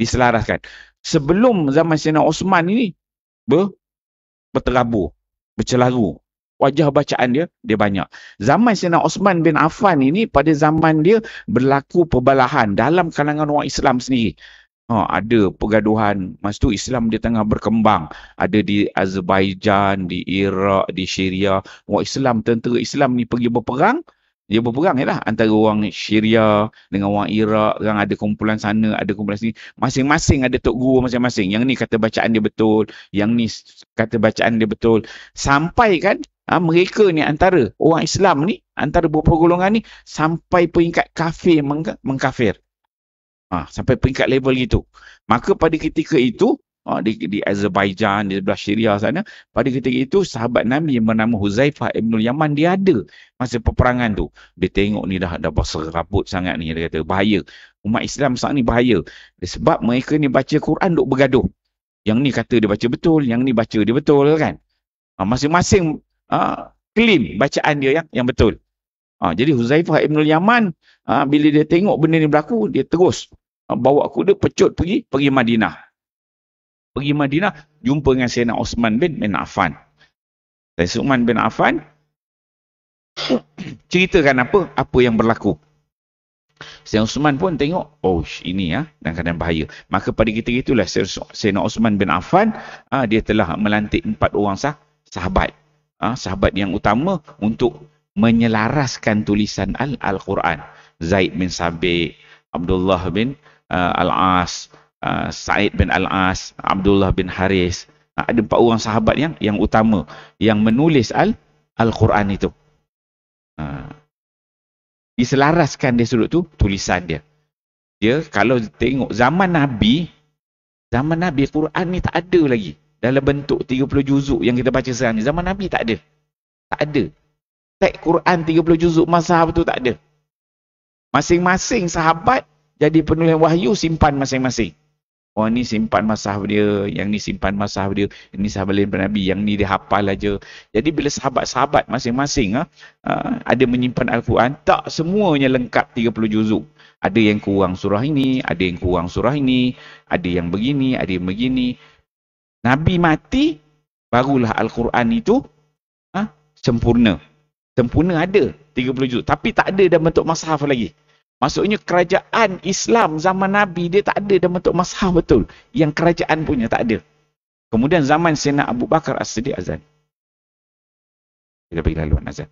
Diselaraskan. Sebelum zaman Sayyidina Osman ini ber, berterabur, bercelaru wajah bacaan dia dia banyak. Zaman Sina Osman bin Affan ini pada zaman dia berlaku perbalahan dalam kalangan orang Islam sendiri. Ha, ada pergaduhan masa itu Islam dia tengah berkembang. Ada di Azerbaijan, di Iraq, di Syria. Orang Islam tentera Islam ni pergi berperang. Dia berperang ya lah, antara orang Syria dengan orang Iraq. Orang ada kumpulan sana, ada kumpulan sini. Masing-masing ada tok guru masing-masing. Yang ni kata bacaan dia betul. Yang ni kata bacaan dia betul. Sampai kan ha, mereka ni antara orang Islam ni, antara beberapa golongan ni sampai peringkat kafir meng- mengkafir. Ha, sampai peringkat level gitu. Maka pada ketika itu, ha, di, di Azerbaijan, di sebelah Syria sana, pada ketika itu sahabat Nabi yang bernama Huzaifah Ibn Yaman dia ada masa peperangan tu. Dia tengok ni dah, dah berserabut sangat ni. Dia kata bahaya. Umat Islam saat ni bahaya. Sebab mereka ni baca Quran duk bergaduh. Yang ni kata dia baca betul, yang ni baca dia betul kan. masing-masing Ah, clean bacaan dia yang yang betul. Ha, jadi Huzaifah Ibn Yaman ha, bila dia tengok benda ni berlaku dia terus ha, bawa kuda pecut pergi pergi Madinah. Pergi Madinah jumpa dengan Sayyidina Osman bin bin Affan. Sayyidina Osman bin Affan ceritakan apa apa yang berlaku. Sayyidina Osman pun tengok, oh ini ya, dan kadang bahaya. Maka pada kita itulah Sayyidina Osman bin Affan, ha, dia telah melantik empat orang sah sahabat ah, sahabat yang utama untuk menyelaraskan tulisan Al-Quran. Zaid bin Sabi, Abdullah bin uh, Al-As, uh, Said bin Al-As, Abdullah bin Haris. Ah, ada empat orang sahabat yang yang utama yang menulis Al- Al-Quran itu. Ah. Diselaraskan dia sudut tu tulisan dia. Dia kalau tengok zaman Nabi, zaman Nabi Quran ni tak ada lagi dalam bentuk 30 juzuk yang kita baca sekarang ni. Zaman Nabi tak ada. Tak ada. Tak Quran 30 juzuk masa tu tak ada. Masing-masing sahabat jadi penulis wahyu simpan masing-masing. Oh ni simpan masahab dia, yang ni simpan masahab dia, ini sahabat lain Nabi, yang ni dia hafal aja. Jadi bila sahabat-sahabat masing-masing uh, ada menyimpan Al-Quran, tak semuanya lengkap 30 juzuk. Ada yang kurang surah ini, ada yang kurang surah ini, ada yang begini, ada yang begini. Nabi mati, barulah Al-Quran itu ha, sempurna. Sempurna ada 30 juz. Tapi tak ada dalam bentuk mashaf lagi. Maksudnya kerajaan Islam zaman Nabi dia tak ada dalam bentuk mashaf betul. Yang kerajaan punya tak ada. Kemudian zaman Sena Abu Bakar As-Siddiq Azan. Kita pergi laluan Azan.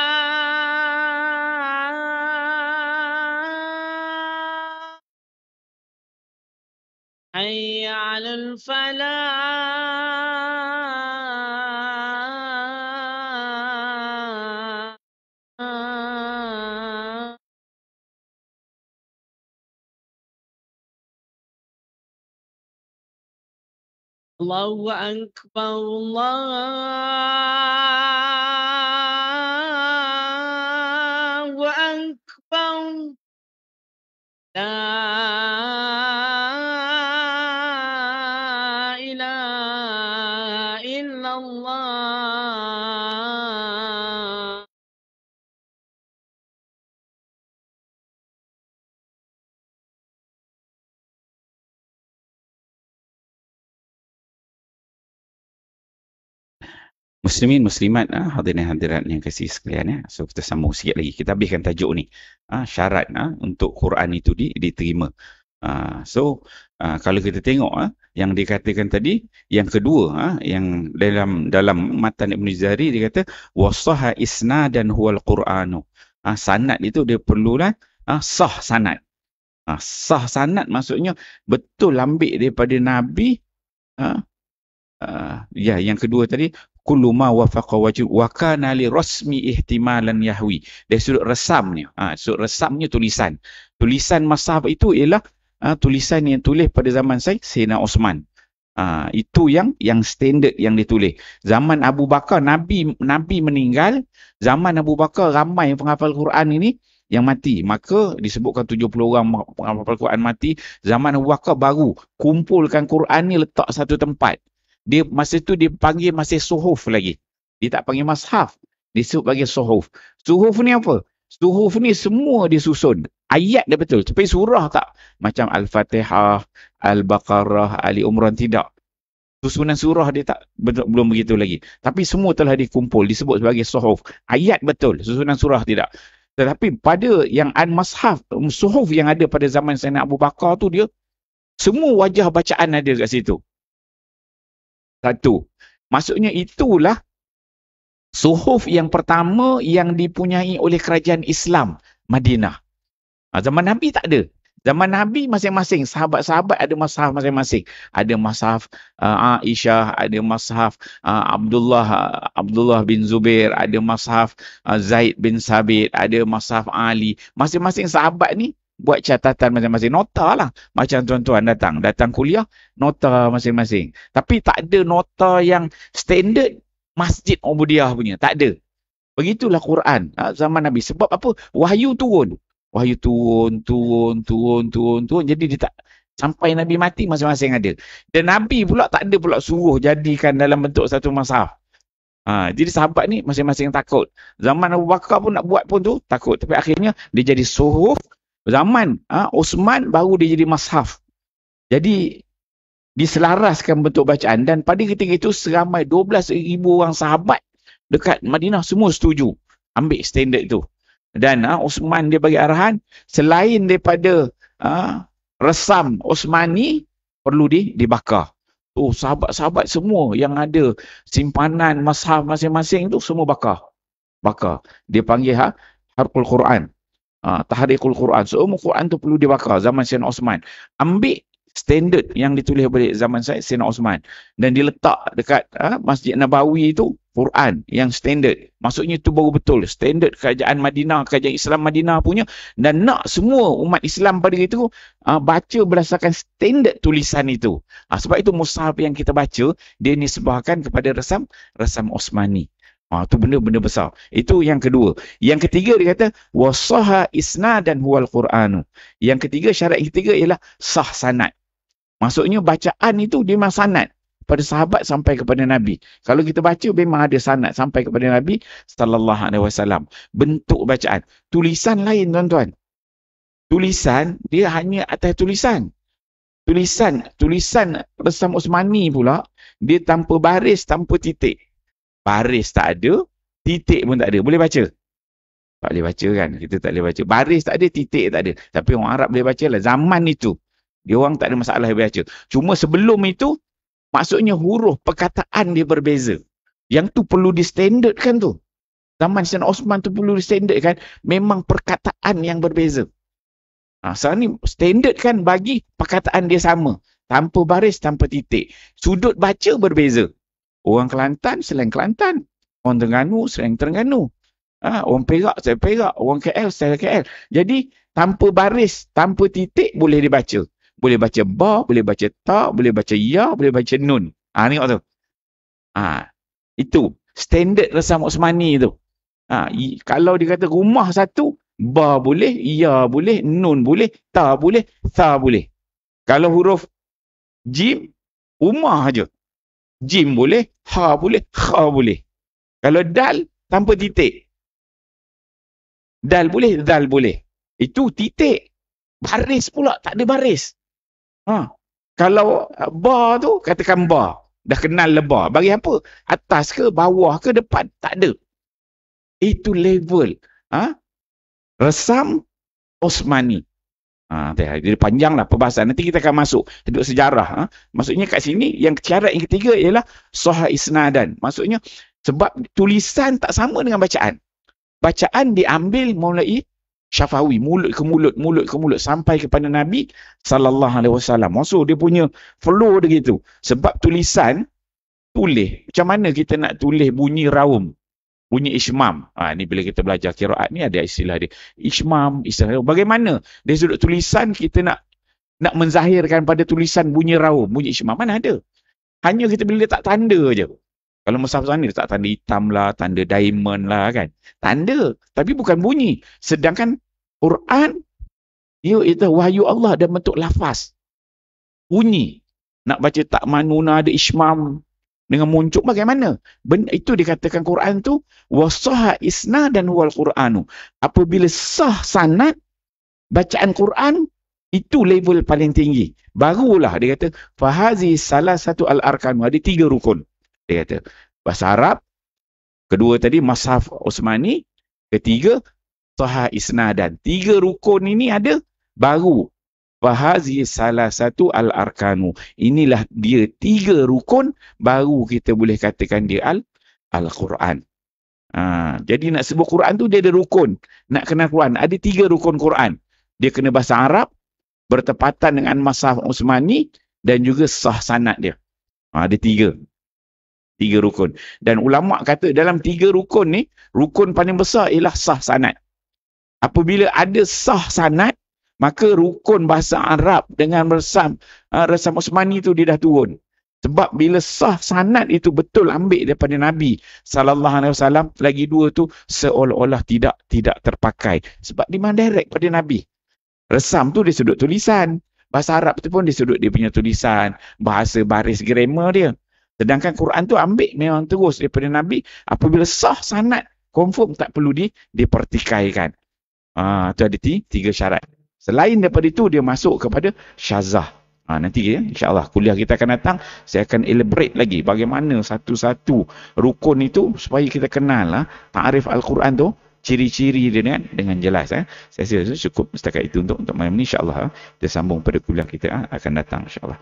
على الفلاح الله أكبر الله muslimin muslimat ah, hadirin hadirat yang kasih sekalian ya. So kita sambung sikit lagi. Kita habiskan tajuk ni. Ah, syarat ah, untuk Quran itu di, diterima. Ah, so ah, kalau kita tengok ah, yang dikatakan tadi yang kedua ah, yang dalam dalam matan Ibn Jari dia kata wasaha isna dan huwal Quranu. Ah, sanad itu dia perlulah ah, sah sanad. Ah, sah sanad maksudnya betul ambil daripada Nabi ah, Uh, ya yang kedua tadi kullu ma wafaqa wajib wa kana li rasmi ihtimalan yahwi Dia sudut resamnya ha, sudut resamnya tulisan tulisan masaf itu ialah ha, tulisan yang tulis pada zaman saya Sayyidina Osman ha, itu yang yang standard yang ditulis zaman Abu Bakar Nabi Nabi meninggal zaman Abu Bakar ramai yang penghafal Quran ini yang mati. Maka disebutkan 70 orang penghafal Quran mati. Zaman Abu Bakar baru kumpulkan Quran ni letak satu tempat dia masa tu dia panggil masih suhuf lagi. Dia tak panggil mashaf. Dia sebut bagi suhuf. Suhuf ni apa? Suhuf ni semua disusun Ayat dia betul. Tapi surah tak. Macam Al-Fatihah, Al-Baqarah, Ali Umran. Tidak. Susunan surah dia tak betul, belum begitu lagi. Tapi semua telah dikumpul. Disebut sebagai suhuf. Ayat betul. Susunan surah tidak. Tetapi pada yang an-mashaf, suhuf yang ada pada zaman Sayyidina Abu Bakar tu dia semua wajah bacaan ada dekat situ satu. Maksudnya itulah suhuf yang pertama yang dipunyai oleh kerajaan Islam Madinah. Ha, zaman Nabi tak ada. Zaman Nabi masing-masing, sahabat-sahabat ada mashaf masing-masing. Ada mashaf uh, Aisyah, ada mashaf uh, Abdullah uh, Abdullah bin Zubair, ada mashaf uh, Zaid bin Sabit, ada mashaf Ali. Masing-masing sahabat ni buat catatan masing-masing. Nota lah. Macam tuan-tuan datang. Datang kuliah, nota masing-masing. Tapi tak ada nota yang standard masjid Ubudiyah punya. Tak ada. Begitulah Quran ha, zaman Nabi. Sebab apa? Wahyu turun. Wahyu turun, turun, turun, turun, turun. Jadi dia tak sampai Nabi mati masing-masing ada. Dan Nabi pula tak ada pula suruh jadikan dalam bentuk satu masalah. Ha, jadi sahabat ni masing-masing takut. Zaman Abu Bakar pun nak buat pun tu takut. Tapi akhirnya dia jadi suruh zaman ha, Osman baru dia jadi mashaf. Jadi diselaraskan bentuk bacaan dan pada ketika itu seramai 12,000 orang sahabat dekat Madinah semua setuju ambil standard itu. Dan ha, Osman dia bagi arahan selain daripada ha, resam Osmani perlu di, dibakar. Tu oh, sahabat-sahabat semua yang ada simpanan mashaf masing-masing itu semua bakar. Bakar. Dia panggil ha, Harkul Quran. Ha, tahrikul Quran. Seumur Quran tu perlu dibakar zaman Sayyidina Osman. Ambil standard yang ditulis oleh zaman saya Sayyidina Osman dan diletak dekat ha, Masjid Nabawi itu Quran yang standard. Maksudnya itu baru betul. Standard kerajaan Madinah, kerajaan Islam Madinah punya dan nak semua umat Islam pada itu ha, baca berdasarkan standard tulisan itu. Ha, sebab itu mushaf yang kita baca dia nisbahkan kepada resam resam Osmani. Ha, tu benda-benda besar. Itu yang kedua. Yang ketiga dia kata, wasaha isna dan huwal quranu. Yang ketiga, syarat yang ketiga ialah sah sanat. Maksudnya bacaan itu memang sanat. Pada sahabat sampai kepada Nabi. Kalau kita baca memang ada sanat sampai kepada Nabi sallallahu alaihi wasallam. Bentuk bacaan. Tulisan lain tuan-tuan. Tulisan dia hanya atas tulisan. Tulisan, tulisan Resam Usmani pula dia tanpa baris, tanpa titik. Baris tak ada, titik pun tak ada. Boleh baca? Tak boleh baca kan? Kita tak boleh baca. Baris tak ada, titik tak ada. Tapi orang Arab boleh baca lah. Zaman itu, dia orang tak ada masalah boleh baca. Cuma sebelum itu, maksudnya huruf perkataan dia berbeza. Yang tu perlu di distandardkan tu. Zaman Sina Osman tu perlu di distandardkan. Memang perkataan yang berbeza. Ha, sekarang ni standard kan bagi perkataan dia sama. Tanpa baris, tanpa titik. Sudut baca berbeza. Orang Kelantan slang Kelantan. Orang Terengganu slang Terengganu. Ah, ha, orang Perak saya Perak, orang KL saya KL. Jadi tanpa baris, tanpa titik boleh dibaca. Boleh baca ba, boleh baca ta, boleh baca ya, boleh baca nun. Ah, ha, tengok tu. Ah, ha, itu standard resam Osmani tu. Ah, ha, kalau dikata rumah satu, ba boleh, ya boleh, nun boleh, ta boleh, sa boleh. Kalau huruf jim, rumah aja. Jim boleh, ha boleh, ha boleh. Kalau dal tanpa titik. Dal boleh, dal boleh. Itu titik. Baris pula, tak ada baris. Ha. Kalau uh, ba tu, katakan ba. Dah kenal lebar. Bagi apa? Atas ke, bawah ke, depan? Tak ada. Itu level. Ha? Resam Osmani. Ha, jadi panjang lah perbahasan. Nanti kita akan masuk. Hidup sejarah. Ha? Maksudnya kat sini, yang syarat yang ketiga ialah soha isnadan. Maksudnya, sebab tulisan tak sama dengan bacaan. Bacaan diambil mulai syafawi. Mulut ke mulut, mulut ke mulut. Sampai kepada Nabi Sallallahu Alaihi Wasallam. Maksud dia punya flow dia gitu. Sebab tulisan, tulis. Macam mana kita nak tulis bunyi raum? bunyi ismam. Ha, ini bila kita belajar kiraat ni ada istilah dia. Ismam, istilah raum. Bagaimana dari sudut tulisan kita nak nak menzahirkan pada tulisan bunyi raum, bunyi ismam. Mana ada? Hanya kita bila letak tanda je. Kalau mushaf sana letak tanda hitam lah, tanda diamond lah kan. Tanda. Tapi bukan bunyi. Sedangkan Quran, dia itu wahyu Allah dan bentuk lafaz. Bunyi. Nak baca tak manuna ada ismam, dengan muncuk bagaimana? Ben, itu dikatakan Quran tu wasaha isna dan wal Quranu. Apabila sah sanad bacaan Quran itu level paling tinggi. Barulah dia kata fahazi salah satu al arkan ada tiga rukun. Dia kata bahasa Arab kedua tadi mashaf Osmani ketiga sahah dan Tiga rukun ini ada baru Fahazi salah satu al-arkanu. Inilah dia tiga rukun baru kita boleh katakan dia al al-Quran. Ha, jadi nak sebut Quran tu dia ada rukun. Nak kenal Quran. Ada tiga rukun Quran. Dia kena bahasa Arab, bertepatan dengan masa Usmani dan juga sah sanat dia. Ha, ada tiga. Tiga rukun. Dan ulama' kata dalam tiga rukun ni, rukun paling besar ialah sah sanat. Apabila ada sah sanat, Maka rukun bahasa Arab dengan resam uh, resam Usmani itu dia dah turun. Sebab bila sah sanad itu betul ambil daripada Nabi sallallahu alaihi wasallam lagi dua tu seolah-olah tidak tidak terpakai sebab dimand direct pada Nabi. Resam tu dia sudut tulisan. Bahasa Arab tu pun dia sudut dia punya tulisan, bahasa baris grammar dia. Sedangkan Quran tu ambil memang terus daripada Nabi apabila sah sanad confirm tak perlu di dipertikaikan. Ah uh, ada tiga syarat. Selain daripada itu, dia masuk kepada syazah. Ha, nanti ya, insyaAllah kuliah kita akan datang, saya akan elaborate lagi bagaimana satu-satu rukun itu supaya kita kenal lah, ha, ta'arif Al-Quran tu, ciri-ciri dia dengan, dengan jelas. Eh. Saya rasa cukup setakat itu untuk, untuk malam ini, insyaAllah. Ha, kita sambung pada kuliah kita ha, akan datang, insyaAllah.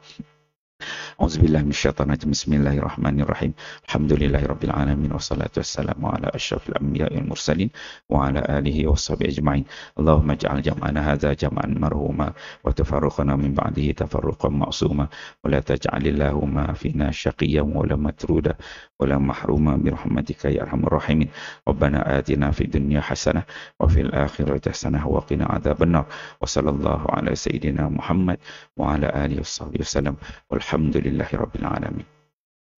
أعوذ بالله من الشيطان الرجيم بسم الله الرحمن الرحيم الحمد لله رب العالمين والصلاة والسلام على أشرف الأنبياء والمرسلين وعلى آله وصحبه أجمعين اللهم اجعل جمعنا هذا جمعا مرهوما وتفرقنا من بعده تفرقا معصوما ولا تجعل اللهم فينا شقيا ولا مترودا ولا محروما برحمتك يا أرحم الراحمين ربنا آتنا في الدنيا حسنة وفي الآخرة حسنة وقنا عذاب النار وصلى الله على سيدنا محمد وعلى آله وصحبه وسلم والحمد لله رب العالمين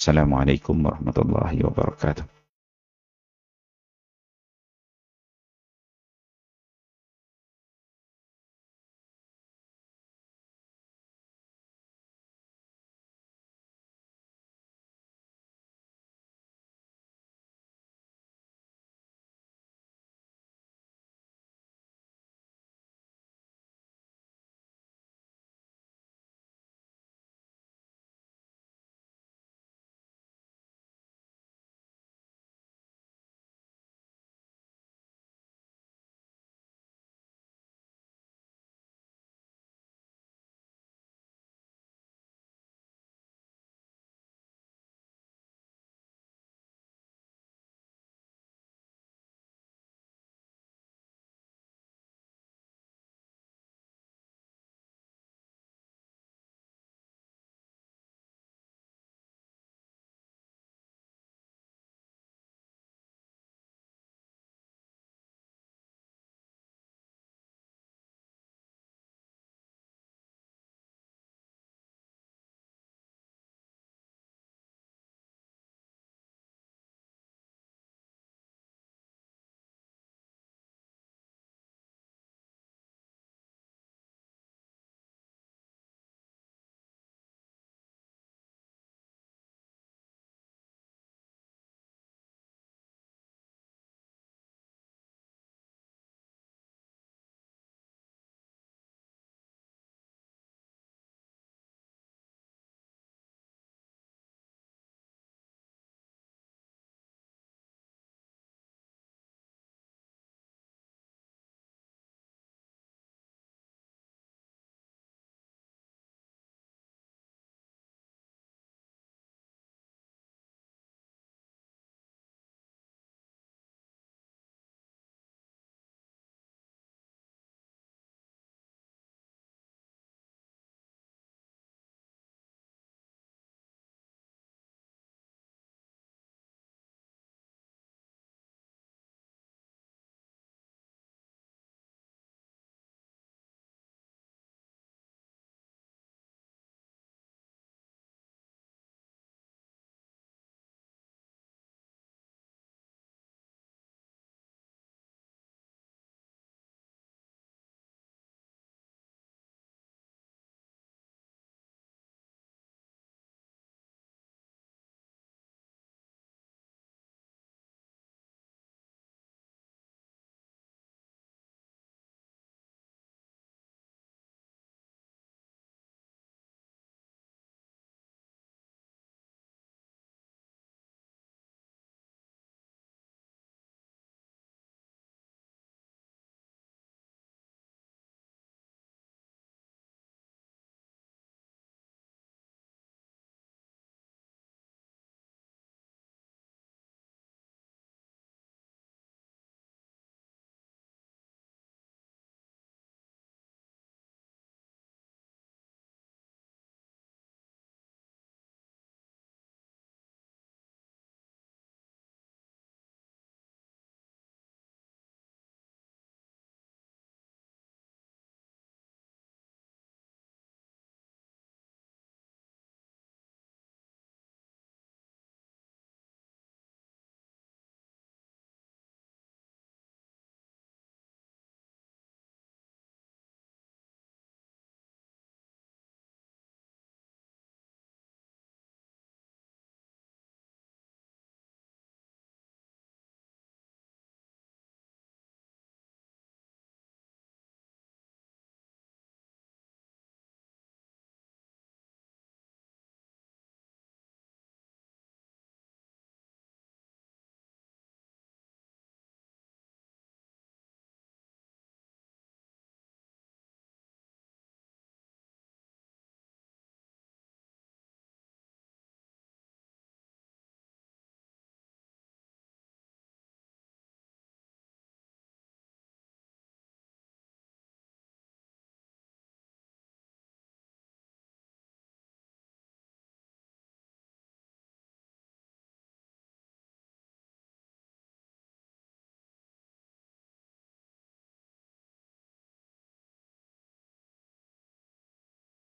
السلام عليكم ورحمة الله وبركاته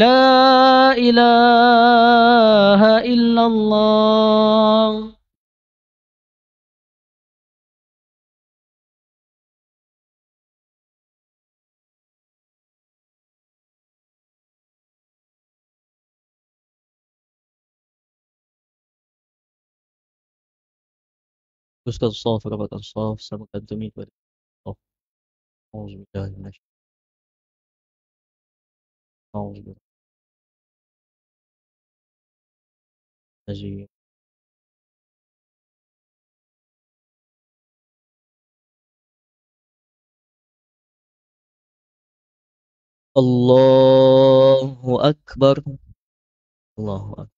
لا إله إلا الله أستاذ صاف ربط أنصاف سمقدمي أعوذ بالله من الشيطان أعوذ بالله نجيب الله أكبر الله أكبر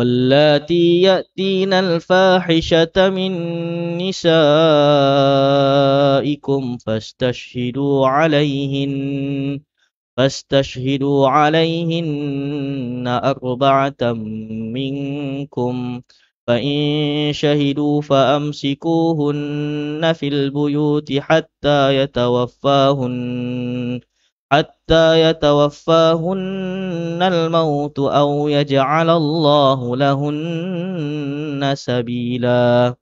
واللاتي يأتين الفاحشة من نسائكم فاستشهدوا عليهن فاستشهدوا عليهن أربعة منكم فإن شهدوا فأمسكوهن في البيوت حتى يتوفاهن حتى يتوفاهن الموت أو يجعل الله لهن سبيلا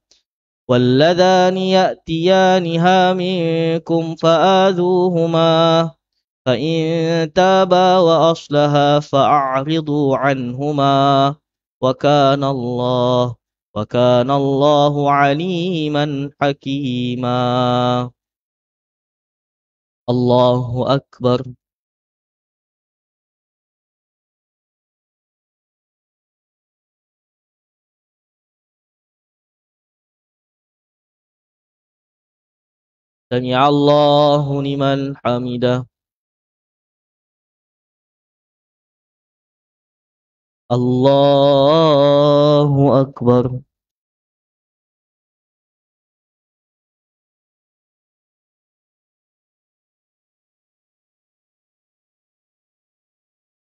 واللذان يأتيانها منكم فآذوهما فإن تابا وأصلها فأعرضوا عنهما وكان الله وكان الله عليما حكيما الله أكبر سمع الله لمن حمده الله أكبر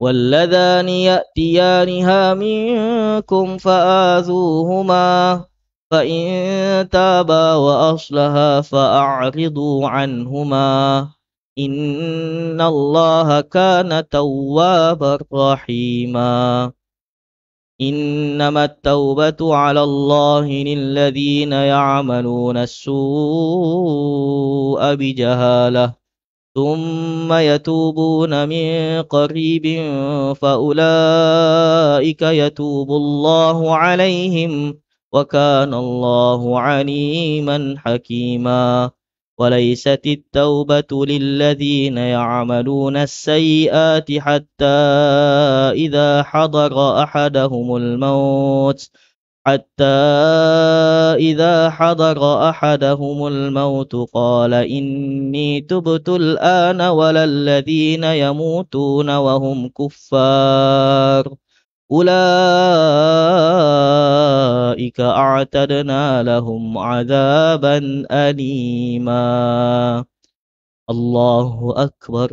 واللذان يأتيانها منكم فآذوهما فإن تابا وأصلها فأعرضوا عنهما إن الله كان توابا رحيما إنما التوبة على الله للذين يعملون السوء بجهاله ثم يتوبون من قريب فأولئك يتوب الله عليهم وكان الله عليما حكيما وليست التوبة للذين يعملون السيئات حتى إذا حضر أحدهم الموت حتى إذا حضر أحدهم الموت قال إني تبت الآن ولا الذين يموتون وهم كفار أولئك أعتدنا لهم عذابا أليما الله أكبر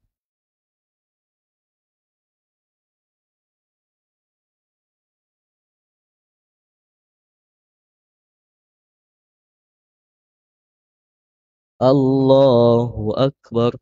الله أكبر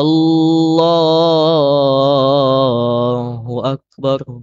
الله أكبر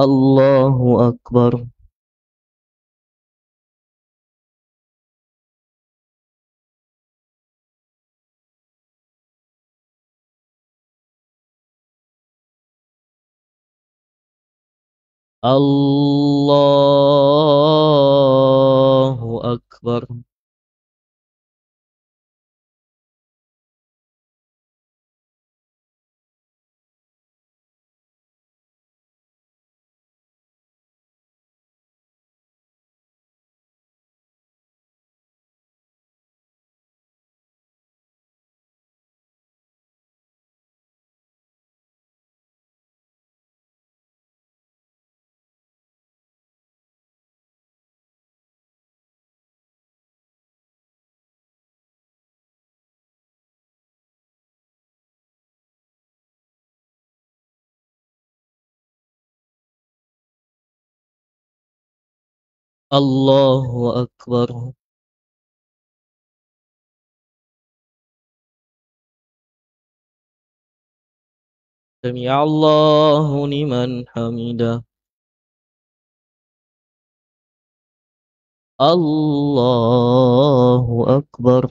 الله أكبر الله أكبر الله أكبر سمع الله لمن حمده الله أكبر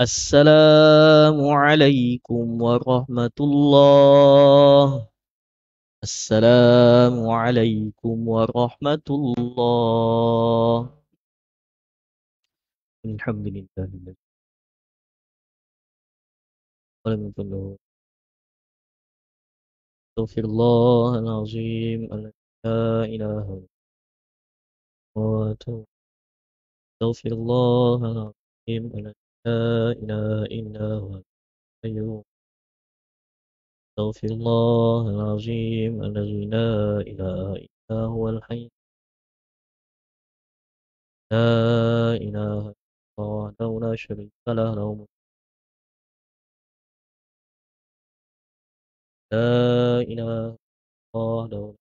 السلام عليكم ورحمة الله السلام عليكم ورحمة الله الحمد لله الذي ولم يكن استغفر الله العظيم الذي لا إله إلا هو استغفر الله العظيم الذي لا إله إلا هو القيوم استغفر الله العظيم الذي لا إله إلا هو الحي لا إله إلا الله وحده لا شريك له له لا إله إلا الله له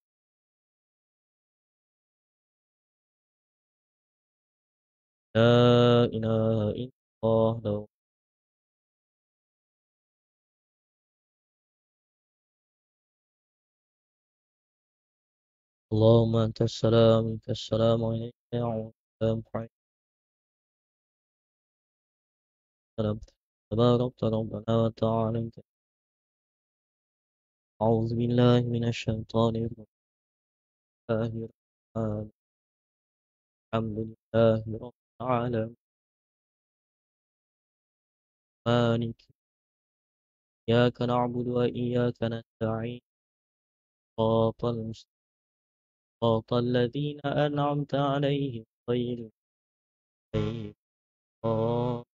لا إله إلا آه، لو اللهم أنت السلام أنت السلام وإليك يعود محمد تباركت ربنا وتعالى أعوذ بالله من الشيطان الرجيم الحمد لله رب العالمين مالك إياك نعبد وإياك نستعين صراط المستقيم صراط الذين أنعمت عليهم غير المغضوب